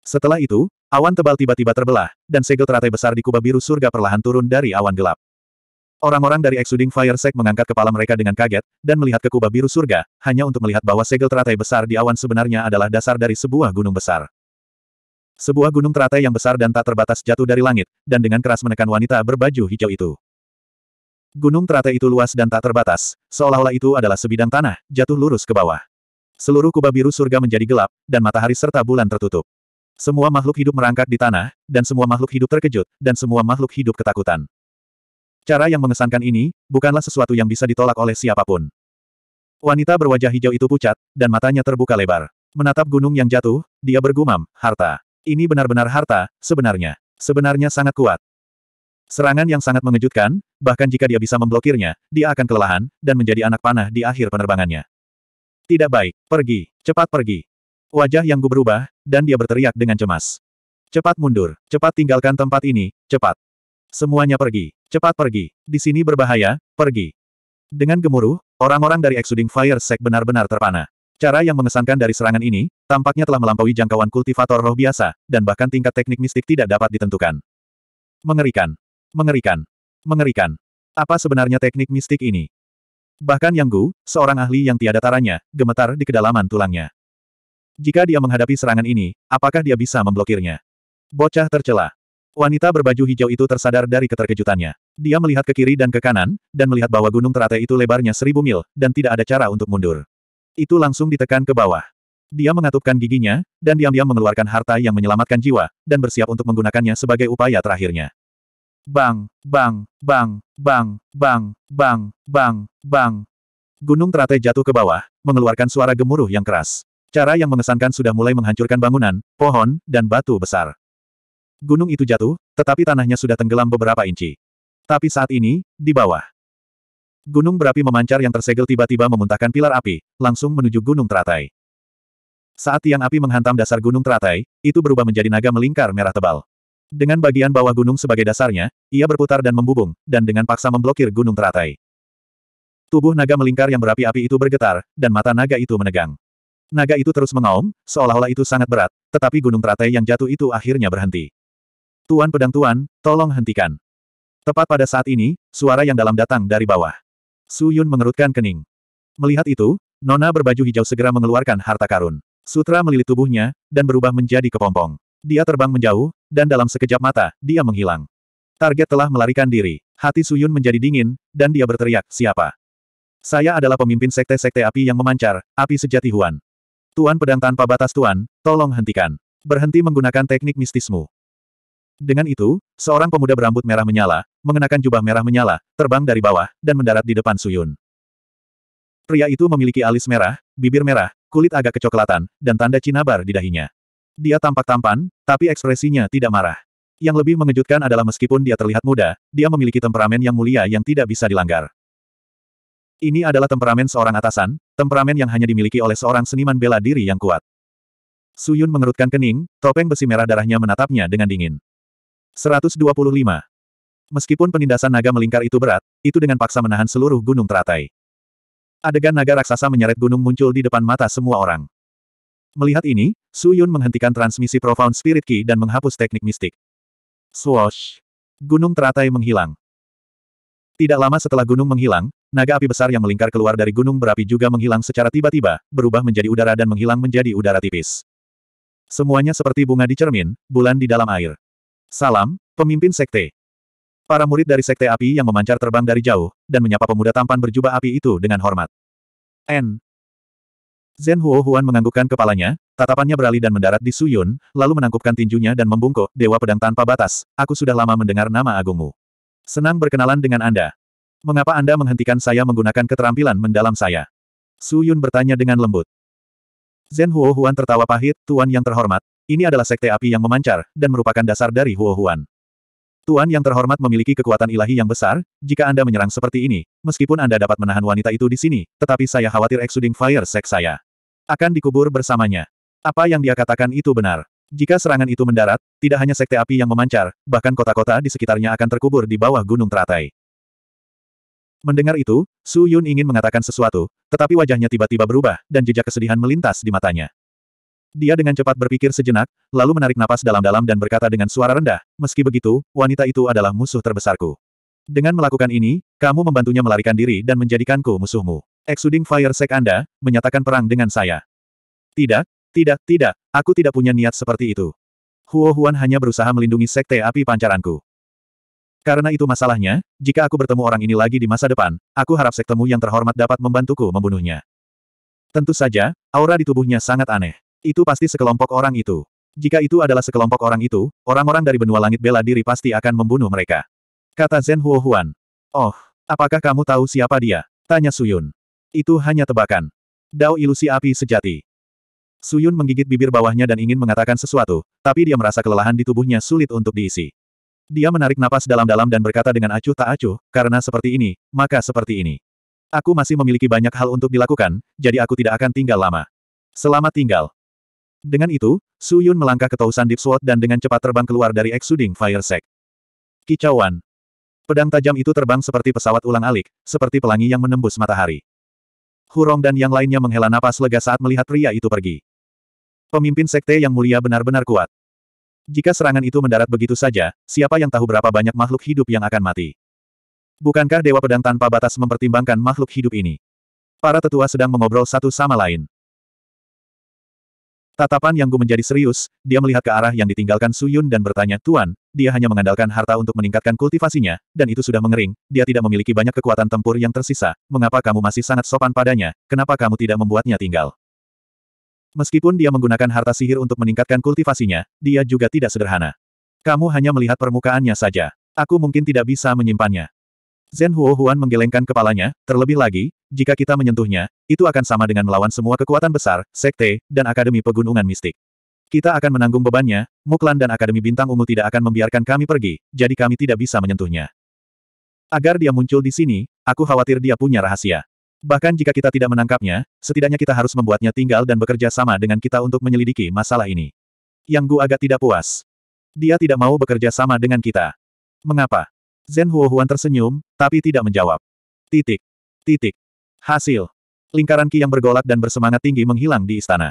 Setelah itu, Awan tebal tiba-tiba terbelah, dan segel teratai besar di kubah biru surga perlahan turun dari awan gelap. Orang-orang dari Exuding Fire Sect mengangkat kepala mereka dengan kaget, dan melihat ke kubah biru surga, hanya untuk melihat bahwa segel teratai besar di awan sebenarnya adalah dasar dari sebuah gunung besar. Sebuah gunung teratai yang besar dan tak terbatas jatuh dari langit, dan dengan keras menekan wanita berbaju hijau itu. Gunung teratai itu luas dan tak terbatas, seolah-olah itu adalah sebidang tanah, jatuh lurus ke bawah. Seluruh kubah biru surga menjadi gelap, dan matahari serta bulan tertutup. Semua makhluk hidup merangkak di tanah, dan semua makhluk hidup terkejut, dan semua makhluk hidup ketakutan. Cara yang mengesankan ini, bukanlah sesuatu yang bisa ditolak oleh siapapun. Wanita berwajah hijau itu pucat, dan matanya terbuka lebar. Menatap gunung yang jatuh, dia bergumam, harta. Ini benar-benar harta, sebenarnya. Sebenarnya sangat kuat. Serangan yang sangat mengejutkan, bahkan jika dia bisa memblokirnya, dia akan kelelahan, dan menjadi anak panah di akhir penerbangannya. Tidak baik, pergi, cepat pergi. Wajah yang berubah, dan dia berteriak dengan cemas. Cepat mundur, cepat tinggalkan tempat ini, cepat. Semuanya pergi, cepat pergi, di sini berbahaya, pergi. Dengan gemuruh, orang-orang dari Exuding Fire Sect benar-benar terpana. Cara yang mengesankan dari serangan ini, tampaknya telah melampaui jangkauan kultivator roh biasa, dan bahkan tingkat teknik mistik tidak dapat ditentukan. Mengerikan. Mengerikan. Mengerikan. Apa sebenarnya teknik mistik ini? Bahkan Yang Gu, seorang ahli yang tiada taranya, gemetar di kedalaman tulangnya. Jika dia menghadapi serangan ini, apakah dia bisa memblokirnya? Bocah tercela. Wanita berbaju hijau itu tersadar dari keterkejutannya. Dia melihat ke kiri dan ke kanan, dan melihat bahwa gunung teratai itu lebarnya seribu mil, dan tidak ada cara untuk mundur. Itu langsung ditekan ke bawah. Dia mengatupkan giginya, dan diam-diam mengeluarkan harta yang menyelamatkan jiwa, dan bersiap untuk menggunakannya sebagai upaya terakhirnya. Bang, bang, bang, bang, bang, bang, bang, bang. Gunung teratai jatuh ke bawah, mengeluarkan suara gemuruh yang keras. Cara yang mengesankan sudah mulai menghancurkan bangunan, pohon, dan batu besar. Gunung itu jatuh, tetapi tanahnya sudah tenggelam beberapa inci. Tapi saat ini, di bawah. Gunung berapi memancar yang tersegel tiba-tiba memuntahkan pilar api, langsung menuju gunung teratai. Saat tiang api menghantam dasar gunung teratai, itu berubah menjadi naga melingkar merah tebal. Dengan bagian bawah gunung sebagai dasarnya, ia berputar dan membubung, dan dengan paksa memblokir gunung teratai. Tubuh naga melingkar yang berapi-api itu bergetar, dan mata naga itu menegang. Naga itu terus mengaum, seolah-olah itu sangat berat, tetapi gunung teratai yang jatuh itu akhirnya berhenti. Tuan pedang tuan, tolong hentikan. Tepat pada saat ini, suara yang dalam datang dari bawah. Su Yun mengerutkan kening. Melihat itu, Nona berbaju hijau segera mengeluarkan harta karun. Sutra melilit tubuhnya, dan berubah menjadi kepompong. Dia terbang menjauh, dan dalam sekejap mata, dia menghilang. Target telah melarikan diri. Hati Su Yun menjadi dingin, dan dia berteriak, siapa? Saya adalah pemimpin sekte-sekte api yang memancar, api sejati Huan. Tuan pedang tanpa batas Tuan, tolong hentikan. Berhenti menggunakan teknik mistismu. Dengan itu, seorang pemuda berambut merah menyala, mengenakan jubah merah menyala, terbang dari bawah, dan mendarat di depan Suyun. Pria itu memiliki alis merah, bibir merah, kulit agak kecoklatan, dan tanda cinabar di dahinya. Dia tampak tampan, tapi ekspresinya tidak marah. Yang lebih mengejutkan adalah meskipun dia terlihat muda, dia memiliki temperamen yang mulia yang tidak bisa dilanggar. Ini adalah temperamen seorang atasan, Temperamen yang hanya dimiliki oleh seorang seniman bela diri yang kuat. Su Yun mengerutkan kening, topeng besi merah darahnya menatapnya dengan dingin. 125. Meskipun penindasan naga melingkar itu berat, itu dengan paksa menahan seluruh gunung teratai. Adegan naga raksasa menyeret gunung muncul di depan mata semua orang. Melihat ini, Su Yun menghentikan transmisi Profound Spirit Key dan menghapus teknik mistik. Swoosh! Gunung teratai menghilang. Tidak lama setelah gunung menghilang, Naga api besar yang melingkar keluar dari gunung berapi juga menghilang secara tiba-tiba, berubah menjadi udara dan menghilang menjadi udara tipis. Semuanya seperti bunga di cermin, bulan di dalam air. Salam, pemimpin sekte. Para murid dari sekte api yang memancar terbang dari jauh, dan menyapa pemuda tampan berjubah api itu dengan hormat. N. Zen Huo Huan menganggukkan kepalanya, tatapannya beralih dan mendarat di Suyun, lalu menangkupkan tinjunya dan membungkuk, Dewa Pedang Tanpa Batas, aku sudah lama mendengar nama agungmu. Senang berkenalan dengan Anda. Mengapa Anda menghentikan saya menggunakan keterampilan mendalam saya? Su Yun bertanya dengan lembut. Zen Huo Huan tertawa pahit, Tuan yang terhormat, ini adalah sekte api yang memancar, dan merupakan dasar dari Huo Huan. Tuan yang terhormat memiliki kekuatan ilahi yang besar, jika Anda menyerang seperti ini, meskipun Anda dapat menahan wanita itu di sini, tetapi saya khawatir Exuding Fire Sek saya. Akan dikubur bersamanya. Apa yang dia katakan itu benar. Jika serangan itu mendarat, tidak hanya sekte api yang memancar, bahkan kota-kota di sekitarnya akan terkubur di bawah gunung teratai. Mendengar itu, Su Yun ingin mengatakan sesuatu, tetapi wajahnya tiba-tiba berubah, dan jejak kesedihan melintas di matanya. Dia dengan cepat berpikir sejenak, lalu menarik napas dalam-dalam dan berkata dengan suara rendah, meski begitu, wanita itu adalah musuh terbesarku. Dengan melakukan ini, kamu membantunya melarikan diri dan menjadikanku musuhmu. Exuding Fire Sek Anda, menyatakan perang dengan saya. Tidak, tidak, tidak, aku tidak punya niat seperti itu. Huo Huan hanya berusaha melindungi sekte api pancaranku. Karena itu masalahnya, jika aku bertemu orang ini lagi di masa depan, aku harap sektemu yang terhormat dapat membantuku membunuhnya. Tentu saja, aura di tubuhnya sangat aneh. Itu pasti sekelompok orang itu. Jika itu adalah sekelompok orang itu, orang-orang dari benua langit bela diri pasti akan membunuh mereka. Kata Zhen Huo Huan. Oh, apakah kamu tahu siapa dia? Tanya Suyun. Itu hanya tebakan. Dao ilusi api sejati. Suyun menggigit bibir bawahnya dan ingin mengatakan sesuatu, tapi dia merasa kelelahan di tubuhnya sulit untuk diisi. Dia menarik napas dalam-dalam dan berkata dengan acuh tak acuh, karena seperti ini, maka seperti ini. Aku masih memiliki banyak hal untuk dilakukan, jadi aku tidak akan tinggal lama. Selamat tinggal. Dengan itu, Su Yun melangkah ke Tausan Deep Sword dan dengan cepat terbang keluar dari Exuding Fire Sect. Kicauan. Pedang tajam itu terbang seperti pesawat ulang-alik, seperti pelangi yang menembus matahari. Hurong dan yang lainnya menghela napas lega saat melihat pria itu pergi. Pemimpin sekte yang mulia benar-benar kuat. Jika serangan itu mendarat begitu saja, siapa yang tahu berapa banyak makhluk hidup yang akan mati? Bukankah Dewa Pedang tanpa batas mempertimbangkan makhluk hidup ini? Para tetua sedang mengobrol satu sama lain. Tatapan Yang Gu menjadi serius, dia melihat ke arah yang ditinggalkan Suyun dan bertanya, Tuan, dia hanya mengandalkan harta untuk meningkatkan kultivasinya, dan itu sudah mengering, dia tidak memiliki banyak kekuatan tempur yang tersisa, mengapa kamu masih sangat sopan padanya, kenapa kamu tidak membuatnya tinggal? Meskipun dia menggunakan harta sihir untuk meningkatkan kultivasinya, dia juga tidak sederhana. Kamu hanya melihat permukaannya saja. Aku mungkin tidak bisa menyimpannya. Zhen Huo Huan menggelengkan kepalanya, terlebih lagi, jika kita menyentuhnya, itu akan sama dengan melawan semua kekuatan besar, sekte, dan akademi pegunungan mistik. Kita akan menanggung bebannya, Muklan dan Akademi Bintang Ungu tidak akan membiarkan kami pergi, jadi kami tidak bisa menyentuhnya. Agar dia muncul di sini, aku khawatir dia punya rahasia. Bahkan jika kita tidak menangkapnya, setidaknya kita harus membuatnya tinggal dan bekerja sama dengan kita untuk menyelidiki masalah ini. Yang Gu agak tidak puas. Dia tidak mau bekerja sama dengan kita. Mengapa? Zen Huo Huan tersenyum, tapi tidak menjawab. Titik. Titik. Hasil. Lingkaran Ki yang bergolak dan bersemangat tinggi menghilang di istana.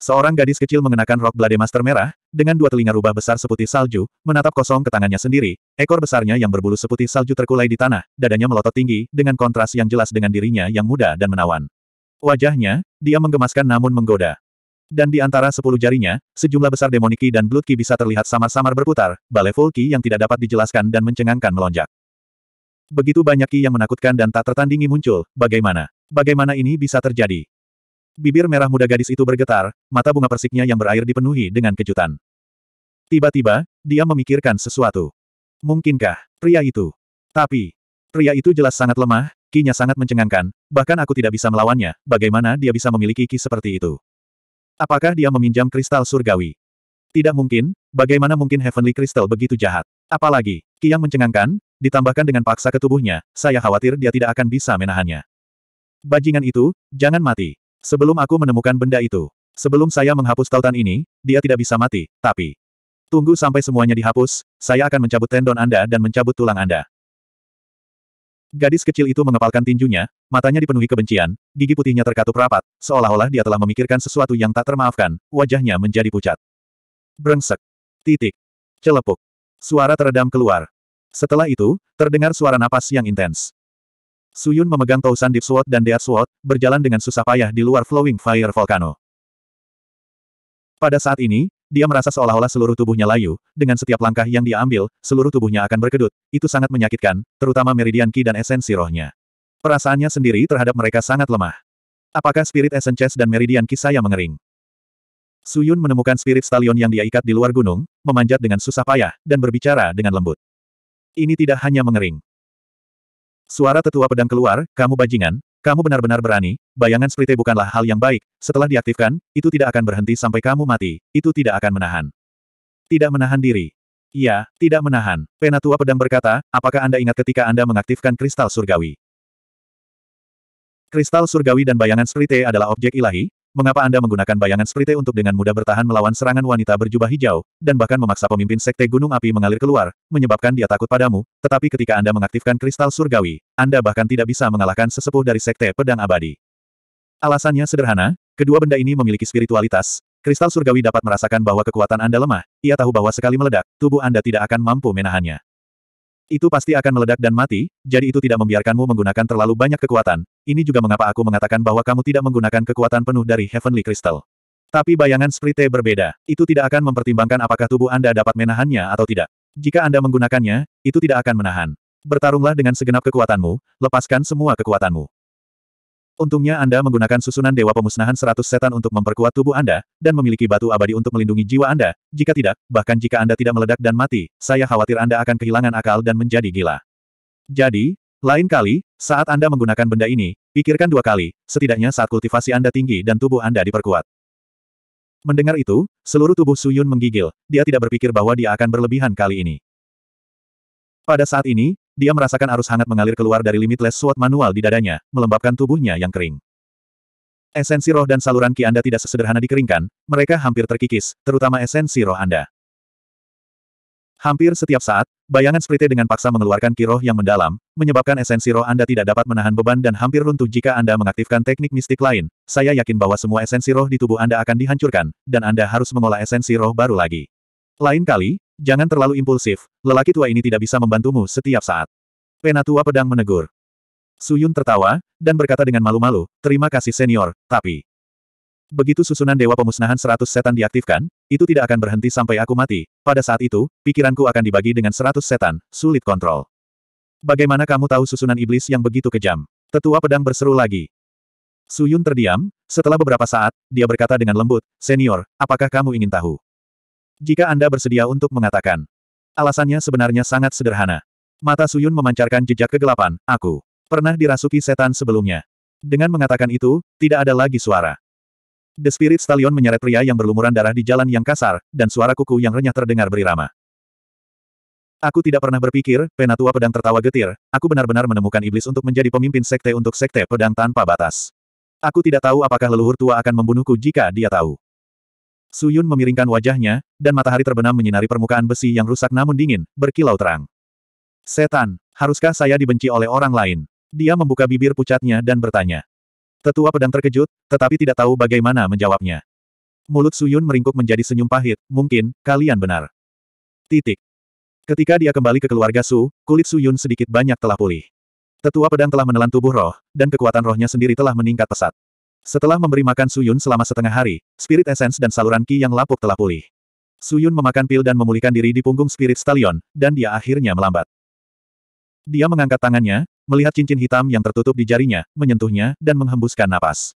Seorang gadis kecil mengenakan rok blade master merah, dengan dua telinga rubah besar seputih salju, menatap kosong ke tangannya sendiri, ekor besarnya yang berbulu seputih salju terkulai di tanah, dadanya melotot tinggi, dengan kontras yang jelas dengan dirinya yang muda dan menawan. Wajahnya, dia menggemaskan namun menggoda. Dan di antara sepuluh jarinya, sejumlah besar demoniki dan blutki bisa terlihat samar-samar berputar, balai fulki yang tidak dapat dijelaskan dan mencengangkan melonjak. Begitu banyak ki yang menakutkan dan tak tertandingi muncul, bagaimana? Bagaimana ini bisa terjadi? Bibir merah muda gadis itu bergetar, mata bunga persiknya yang berair dipenuhi dengan kejutan. Tiba-tiba, dia memikirkan sesuatu. Mungkinkah, pria itu? Tapi, pria itu jelas sangat lemah, kinya sangat mencengangkan, bahkan aku tidak bisa melawannya, bagaimana dia bisa memiliki ki seperti itu? Apakah dia meminjam kristal surgawi? Tidak mungkin, bagaimana mungkin Heavenly Crystal begitu jahat? Apalagi, Ki yang mencengangkan, ditambahkan dengan paksa ke tubuhnya, saya khawatir dia tidak akan bisa menahannya. Bajingan itu, jangan mati. Sebelum aku menemukan benda itu. Sebelum saya menghapus tautan ini, dia tidak bisa mati, tapi... Tunggu sampai semuanya dihapus, saya akan mencabut tendon Anda dan mencabut tulang Anda. Gadis kecil itu mengepalkan tinjunya, matanya dipenuhi kebencian, gigi putihnya terkatup rapat, seolah-olah dia telah memikirkan sesuatu yang tak termaafkan, wajahnya menjadi pucat. Brengsek. Titik. Celepuk. Suara teredam keluar. Setelah itu, terdengar suara napas yang intens. Suyun memegang Tousan Deep Sword dan Dead Sword, berjalan dengan susah payah di luar Flowing Fire Volcano. Pada saat ini, dia merasa seolah-olah seluruh tubuhnya layu, dengan setiap langkah yang dia ambil, seluruh tubuhnya akan berkedut, itu sangat menyakitkan, terutama meridian ki dan esensi rohnya. Perasaannya sendiri terhadap mereka sangat lemah. Apakah spirit essence dan meridian ki saya mengering? Suyun menemukan spirit stallion yang dia ikat di luar gunung, memanjat dengan susah payah, dan berbicara dengan lembut. Ini tidak hanya mengering. Suara tetua pedang keluar, kamu bajingan, kamu benar-benar berani, bayangan sprite bukanlah hal yang baik, setelah diaktifkan, itu tidak akan berhenti sampai kamu mati, itu tidak akan menahan. Tidak menahan diri. Iya, tidak menahan. Penatua pedang berkata, apakah Anda ingat ketika Anda mengaktifkan kristal surgawi? Kristal surgawi dan bayangan sprite adalah objek ilahi, Mengapa Anda menggunakan bayangan sprite untuk dengan mudah bertahan melawan serangan wanita berjubah hijau, dan bahkan memaksa pemimpin sekte gunung api mengalir keluar, menyebabkan dia takut padamu, tetapi ketika Anda mengaktifkan kristal surgawi, Anda bahkan tidak bisa mengalahkan sesepuh dari sekte pedang abadi. Alasannya sederhana, kedua benda ini memiliki spiritualitas, kristal surgawi dapat merasakan bahwa kekuatan Anda lemah, ia tahu bahwa sekali meledak, tubuh Anda tidak akan mampu menahannya. Itu pasti akan meledak dan mati, jadi itu tidak membiarkanmu menggunakan terlalu banyak kekuatan. Ini juga mengapa aku mengatakan bahwa kamu tidak menggunakan kekuatan penuh dari Heavenly Crystal. Tapi bayangan Sprite berbeda. Itu tidak akan mempertimbangkan apakah tubuh Anda dapat menahannya atau tidak. Jika Anda menggunakannya, itu tidak akan menahan. Bertarunglah dengan segenap kekuatanmu, lepaskan semua kekuatanmu. Untungnya Anda menggunakan susunan Dewa Pemusnahan 100 Setan untuk memperkuat tubuh Anda, dan memiliki batu abadi untuk melindungi jiwa Anda, jika tidak, bahkan jika Anda tidak meledak dan mati, saya khawatir Anda akan kehilangan akal dan menjadi gila. Jadi, lain kali, saat Anda menggunakan benda ini, pikirkan dua kali, setidaknya saat kultivasi Anda tinggi dan tubuh Anda diperkuat. Mendengar itu, seluruh tubuh Suyun menggigil, dia tidak berpikir bahwa dia akan berlebihan kali ini. Pada saat ini, dia merasakan arus hangat mengalir keluar dari limitless sword manual di dadanya, melembabkan tubuhnya yang kering. Esensi roh dan saluran ki Anda tidak sesederhana dikeringkan, mereka hampir terkikis, terutama esensi roh Anda. Hampir setiap saat, bayangan Sprite dengan paksa mengeluarkan Ki Roh yang mendalam, menyebabkan esensi roh Anda tidak dapat menahan beban dan hampir runtuh jika Anda mengaktifkan teknik mistik lain. Saya yakin bahwa semua esensi roh di tubuh Anda akan dihancurkan, dan Anda harus mengolah esensi roh baru lagi. Lain kali, Jangan terlalu impulsif, lelaki tua ini tidak bisa membantumu setiap saat. Penatua pedang menegur. Suyun tertawa, dan berkata dengan malu-malu, terima kasih senior, tapi... Begitu susunan Dewa Pemusnahan seratus setan diaktifkan, itu tidak akan berhenti sampai aku mati. Pada saat itu, pikiranku akan dibagi dengan seratus setan, sulit kontrol. Bagaimana kamu tahu susunan iblis yang begitu kejam? Tetua pedang berseru lagi. Suyun terdiam, setelah beberapa saat, dia berkata dengan lembut, Senior, apakah kamu ingin tahu? Jika Anda bersedia untuk mengatakan. Alasannya sebenarnya sangat sederhana. Mata Suyun memancarkan jejak kegelapan, aku. Pernah dirasuki setan sebelumnya. Dengan mengatakan itu, tidak ada lagi suara. The Spirit Stallion menyeret pria yang berlumuran darah di jalan yang kasar, dan suara kuku yang renyah terdengar berirama. Aku tidak pernah berpikir, penatua pedang tertawa getir, aku benar-benar menemukan iblis untuk menjadi pemimpin sekte untuk sekte pedang tanpa batas. Aku tidak tahu apakah leluhur tua akan membunuhku jika dia tahu. Suyun memiringkan wajahnya, dan matahari terbenam menyinari permukaan besi yang rusak namun dingin, berkilau terang. Setan, haruskah saya dibenci oleh orang lain? Dia membuka bibir pucatnya dan bertanya. Tetua pedang terkejut, tetapi tidak tahu bagaimana menjawabnya. Mulut Suyun meringkuk menjadi senyum pahit, mungkin, kalian benar. Titik. Ketika dia kembali ke keluarga Su, kulit Suyun sedikit banyak telah pulih. Tetua pedang telah menelan tubuh roh, dan kekuatan rohnya sendiri telah meningkat pesat. Setelah memberi makan Suyun selama setengah hari, spirit essence dan saluran ki yang lapuk telah pulih. Suyun memakan pil dan memulihkan diri di punggung spirit stallion, dan dia akhirnya melambat. Dia mengangkat tangannya, melihat cincin hitam yang tertutup di jarinya, menyentuhnya, dan menghembuskan napas.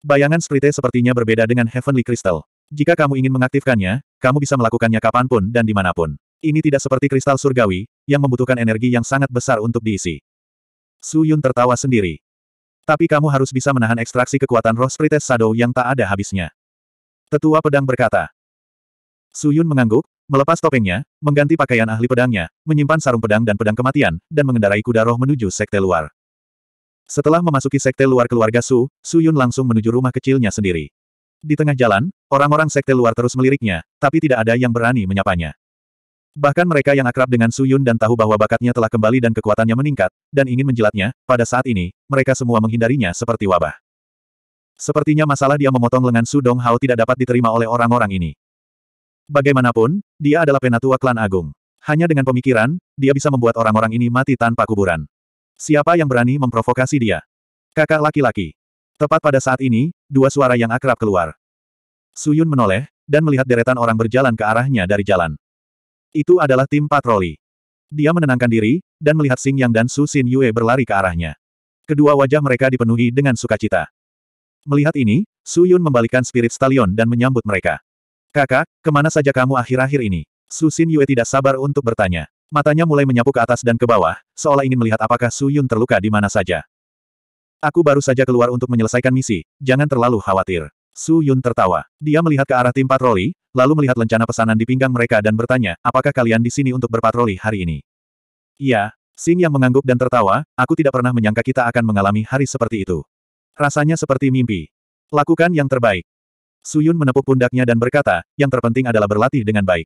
Bayangan sprite sepertinya berbeda dengan Heavenly Crystal. Jika kamu ingin mengaktifkannya, kamu bisa melakukannya kapanpun dan dimanapun. Ini tidak seperti kristal surgawi, yang membutuhkan energi yang sangat besar untuk diisi. Su Yun tertawa sendiri. Tapi kamu harus bisa menahan ekstraksi kekuatan roh Sprites Shadow yang tak ada habisnya. Tetua pedang berkata. Suyun mengangguk, melepas topengnya, mengganti pakaian ahli pedangnya, menyimpan sarung pedang dan pedang kematian, dan mengendarai kuda roh menuju sekte luar. Setelah memasuki sekte luar keluarga Su, Suyun langsung menuju rumah kecilnya sendiri. Di tengah jalan, orang-orang sekte luar terus meliriknya, tapi tidak ada yang berani menyapanya. Bahkan mereka yang akrab dengan Su Yun dan tahu bahwa bakatnya telah kembali dan kekuatannya meningkat, dan ingin menjilatnya, pada saat ini, mereka semua menghindarinya seperti wabah. Sepertinya masalah dia memotong lengan Su Dong Hao tidak dapat diterima oleh orang-orang ini. Bagaimanapun, dia adalah penatua klan agung. Hanya dengan pemikiran, dia bisa membuat orang-orang ini mati tanpa kuburan. Siapa yang berani memprovokasi dia? Kakak laki-laki. Tepat pada saat ini, dua suara yang akrab keluar. Suyun menoleh, dan melihat deretan orang berjalan ke arahnya dari jalan. Itu adalah tim patroli. Dia menenangkan diri, dan melihat Xing Yang dan Su Xin Yue berlari ke arahnya. Kedua wajah mereka dipenuhi dengan sukacita. Melihat ini, Su Yun membalikkan spirit stallion dan menyambut mereka. Kakak, kemana saja kamu akhir-akhir ini? Su Xin Yue tidak sabar untuk bertanya. Matanya mulai menyapu ke atas dan ke bawah, seolah ingin melihat apakah Su Yun terluka di mana saja. Aku baru saja keluar untuk menyelesaikan misi, jangan terlalu khawatir. Su Yun tertawa. Dia melihat ke arah tim patroli, lalu melihat lencana pesanan di pinggang mereka dan bertanya, apakah kalian di sini untuk berpatroli hari ini? Iya, Sing yang mengangguk dan tertawa, aku tidak pernah menyangka kita akan mengalami hari seperti itu. Rasanya seperti mimpi. Lakukan yang terbaik. Suyun menepuk pundaknya dan berkata, yang terpenting adalah berlatih dengan baik.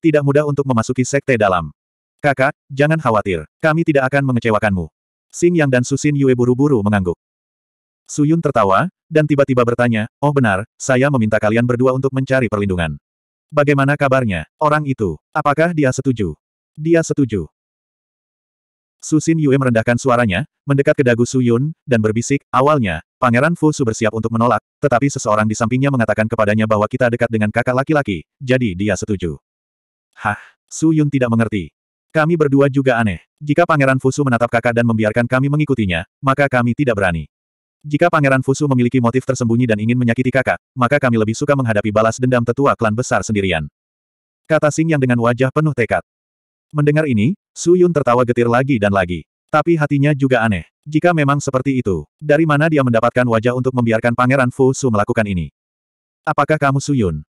Tidak mudah untuk memasuki sekte dalam. Kakak, jangan khawatir, kami tidak akan mengecewakanmu. Sing Yang dan Susin Yue buru-buru mengangguk. Suyun tertawa, dan tiba-tiba bertanya, oh benar, saya meminta kalian berdua untuk mencari perlindungan. Bagaimana kabarnya, orang itu? Apakah dia setuju? Dia setuju. Susin Yue merendahkan suaranya, mendekat ke dagu Suyun, dan berbisik, awalnya, Pangeran Fusu bersiap untuk menolak, tetapi seseorang di sampingnya mengatakan kepadanya bahwa kita dekat dengan kakak laki-laki, jadi dia setuju. Hah, Suyun tidak mengerti. Kami berdua juga aneh. Jika Pangeran Fusu menatap kakak dan membiarkan kami mengikutinya, maka kami tidak berani. Jika Pangeran Fusu memiliki motif tersembunyi dan ingin menyakiti kakak, maka kami lebih suka menghadapi balas dendam tetua klan besar sendirian. Kata Sing yang dengan wajah penuh tekad. Mendengar ini, Su Yun tertawa getir lagi dan lagi. Tapi hatinya juga aneh. Jika memang seperti itu, dari mana dia mendapatkan wajah untuk membiarkan Pangeran Fusu melakukan ini? Apakah kamu Su Yun?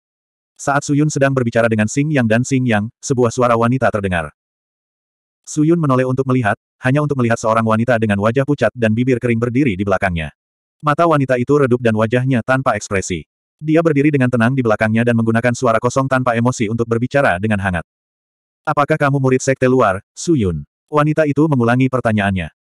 Saat Su Yun sedang berbicara dengan Sing Yang dan Sing Yang, sebuah suara wanita terdengar. Su Yun menoleh untuk melihat, hanya untuk melihat seorang wanita dengan wajah pucat dan bibir kering berdiri di belakangnya. Mata wanita itu redup dan wajahnya tanpa ekspresi. Dia berdiri dengan tenang di belakangnya dan menggunakan suara kosong tanpa emosi untuk berbicara dengan hangat. Apakah kamu murid sekte luar, Suyun? Wanita itu mengulangi pertanyaannya.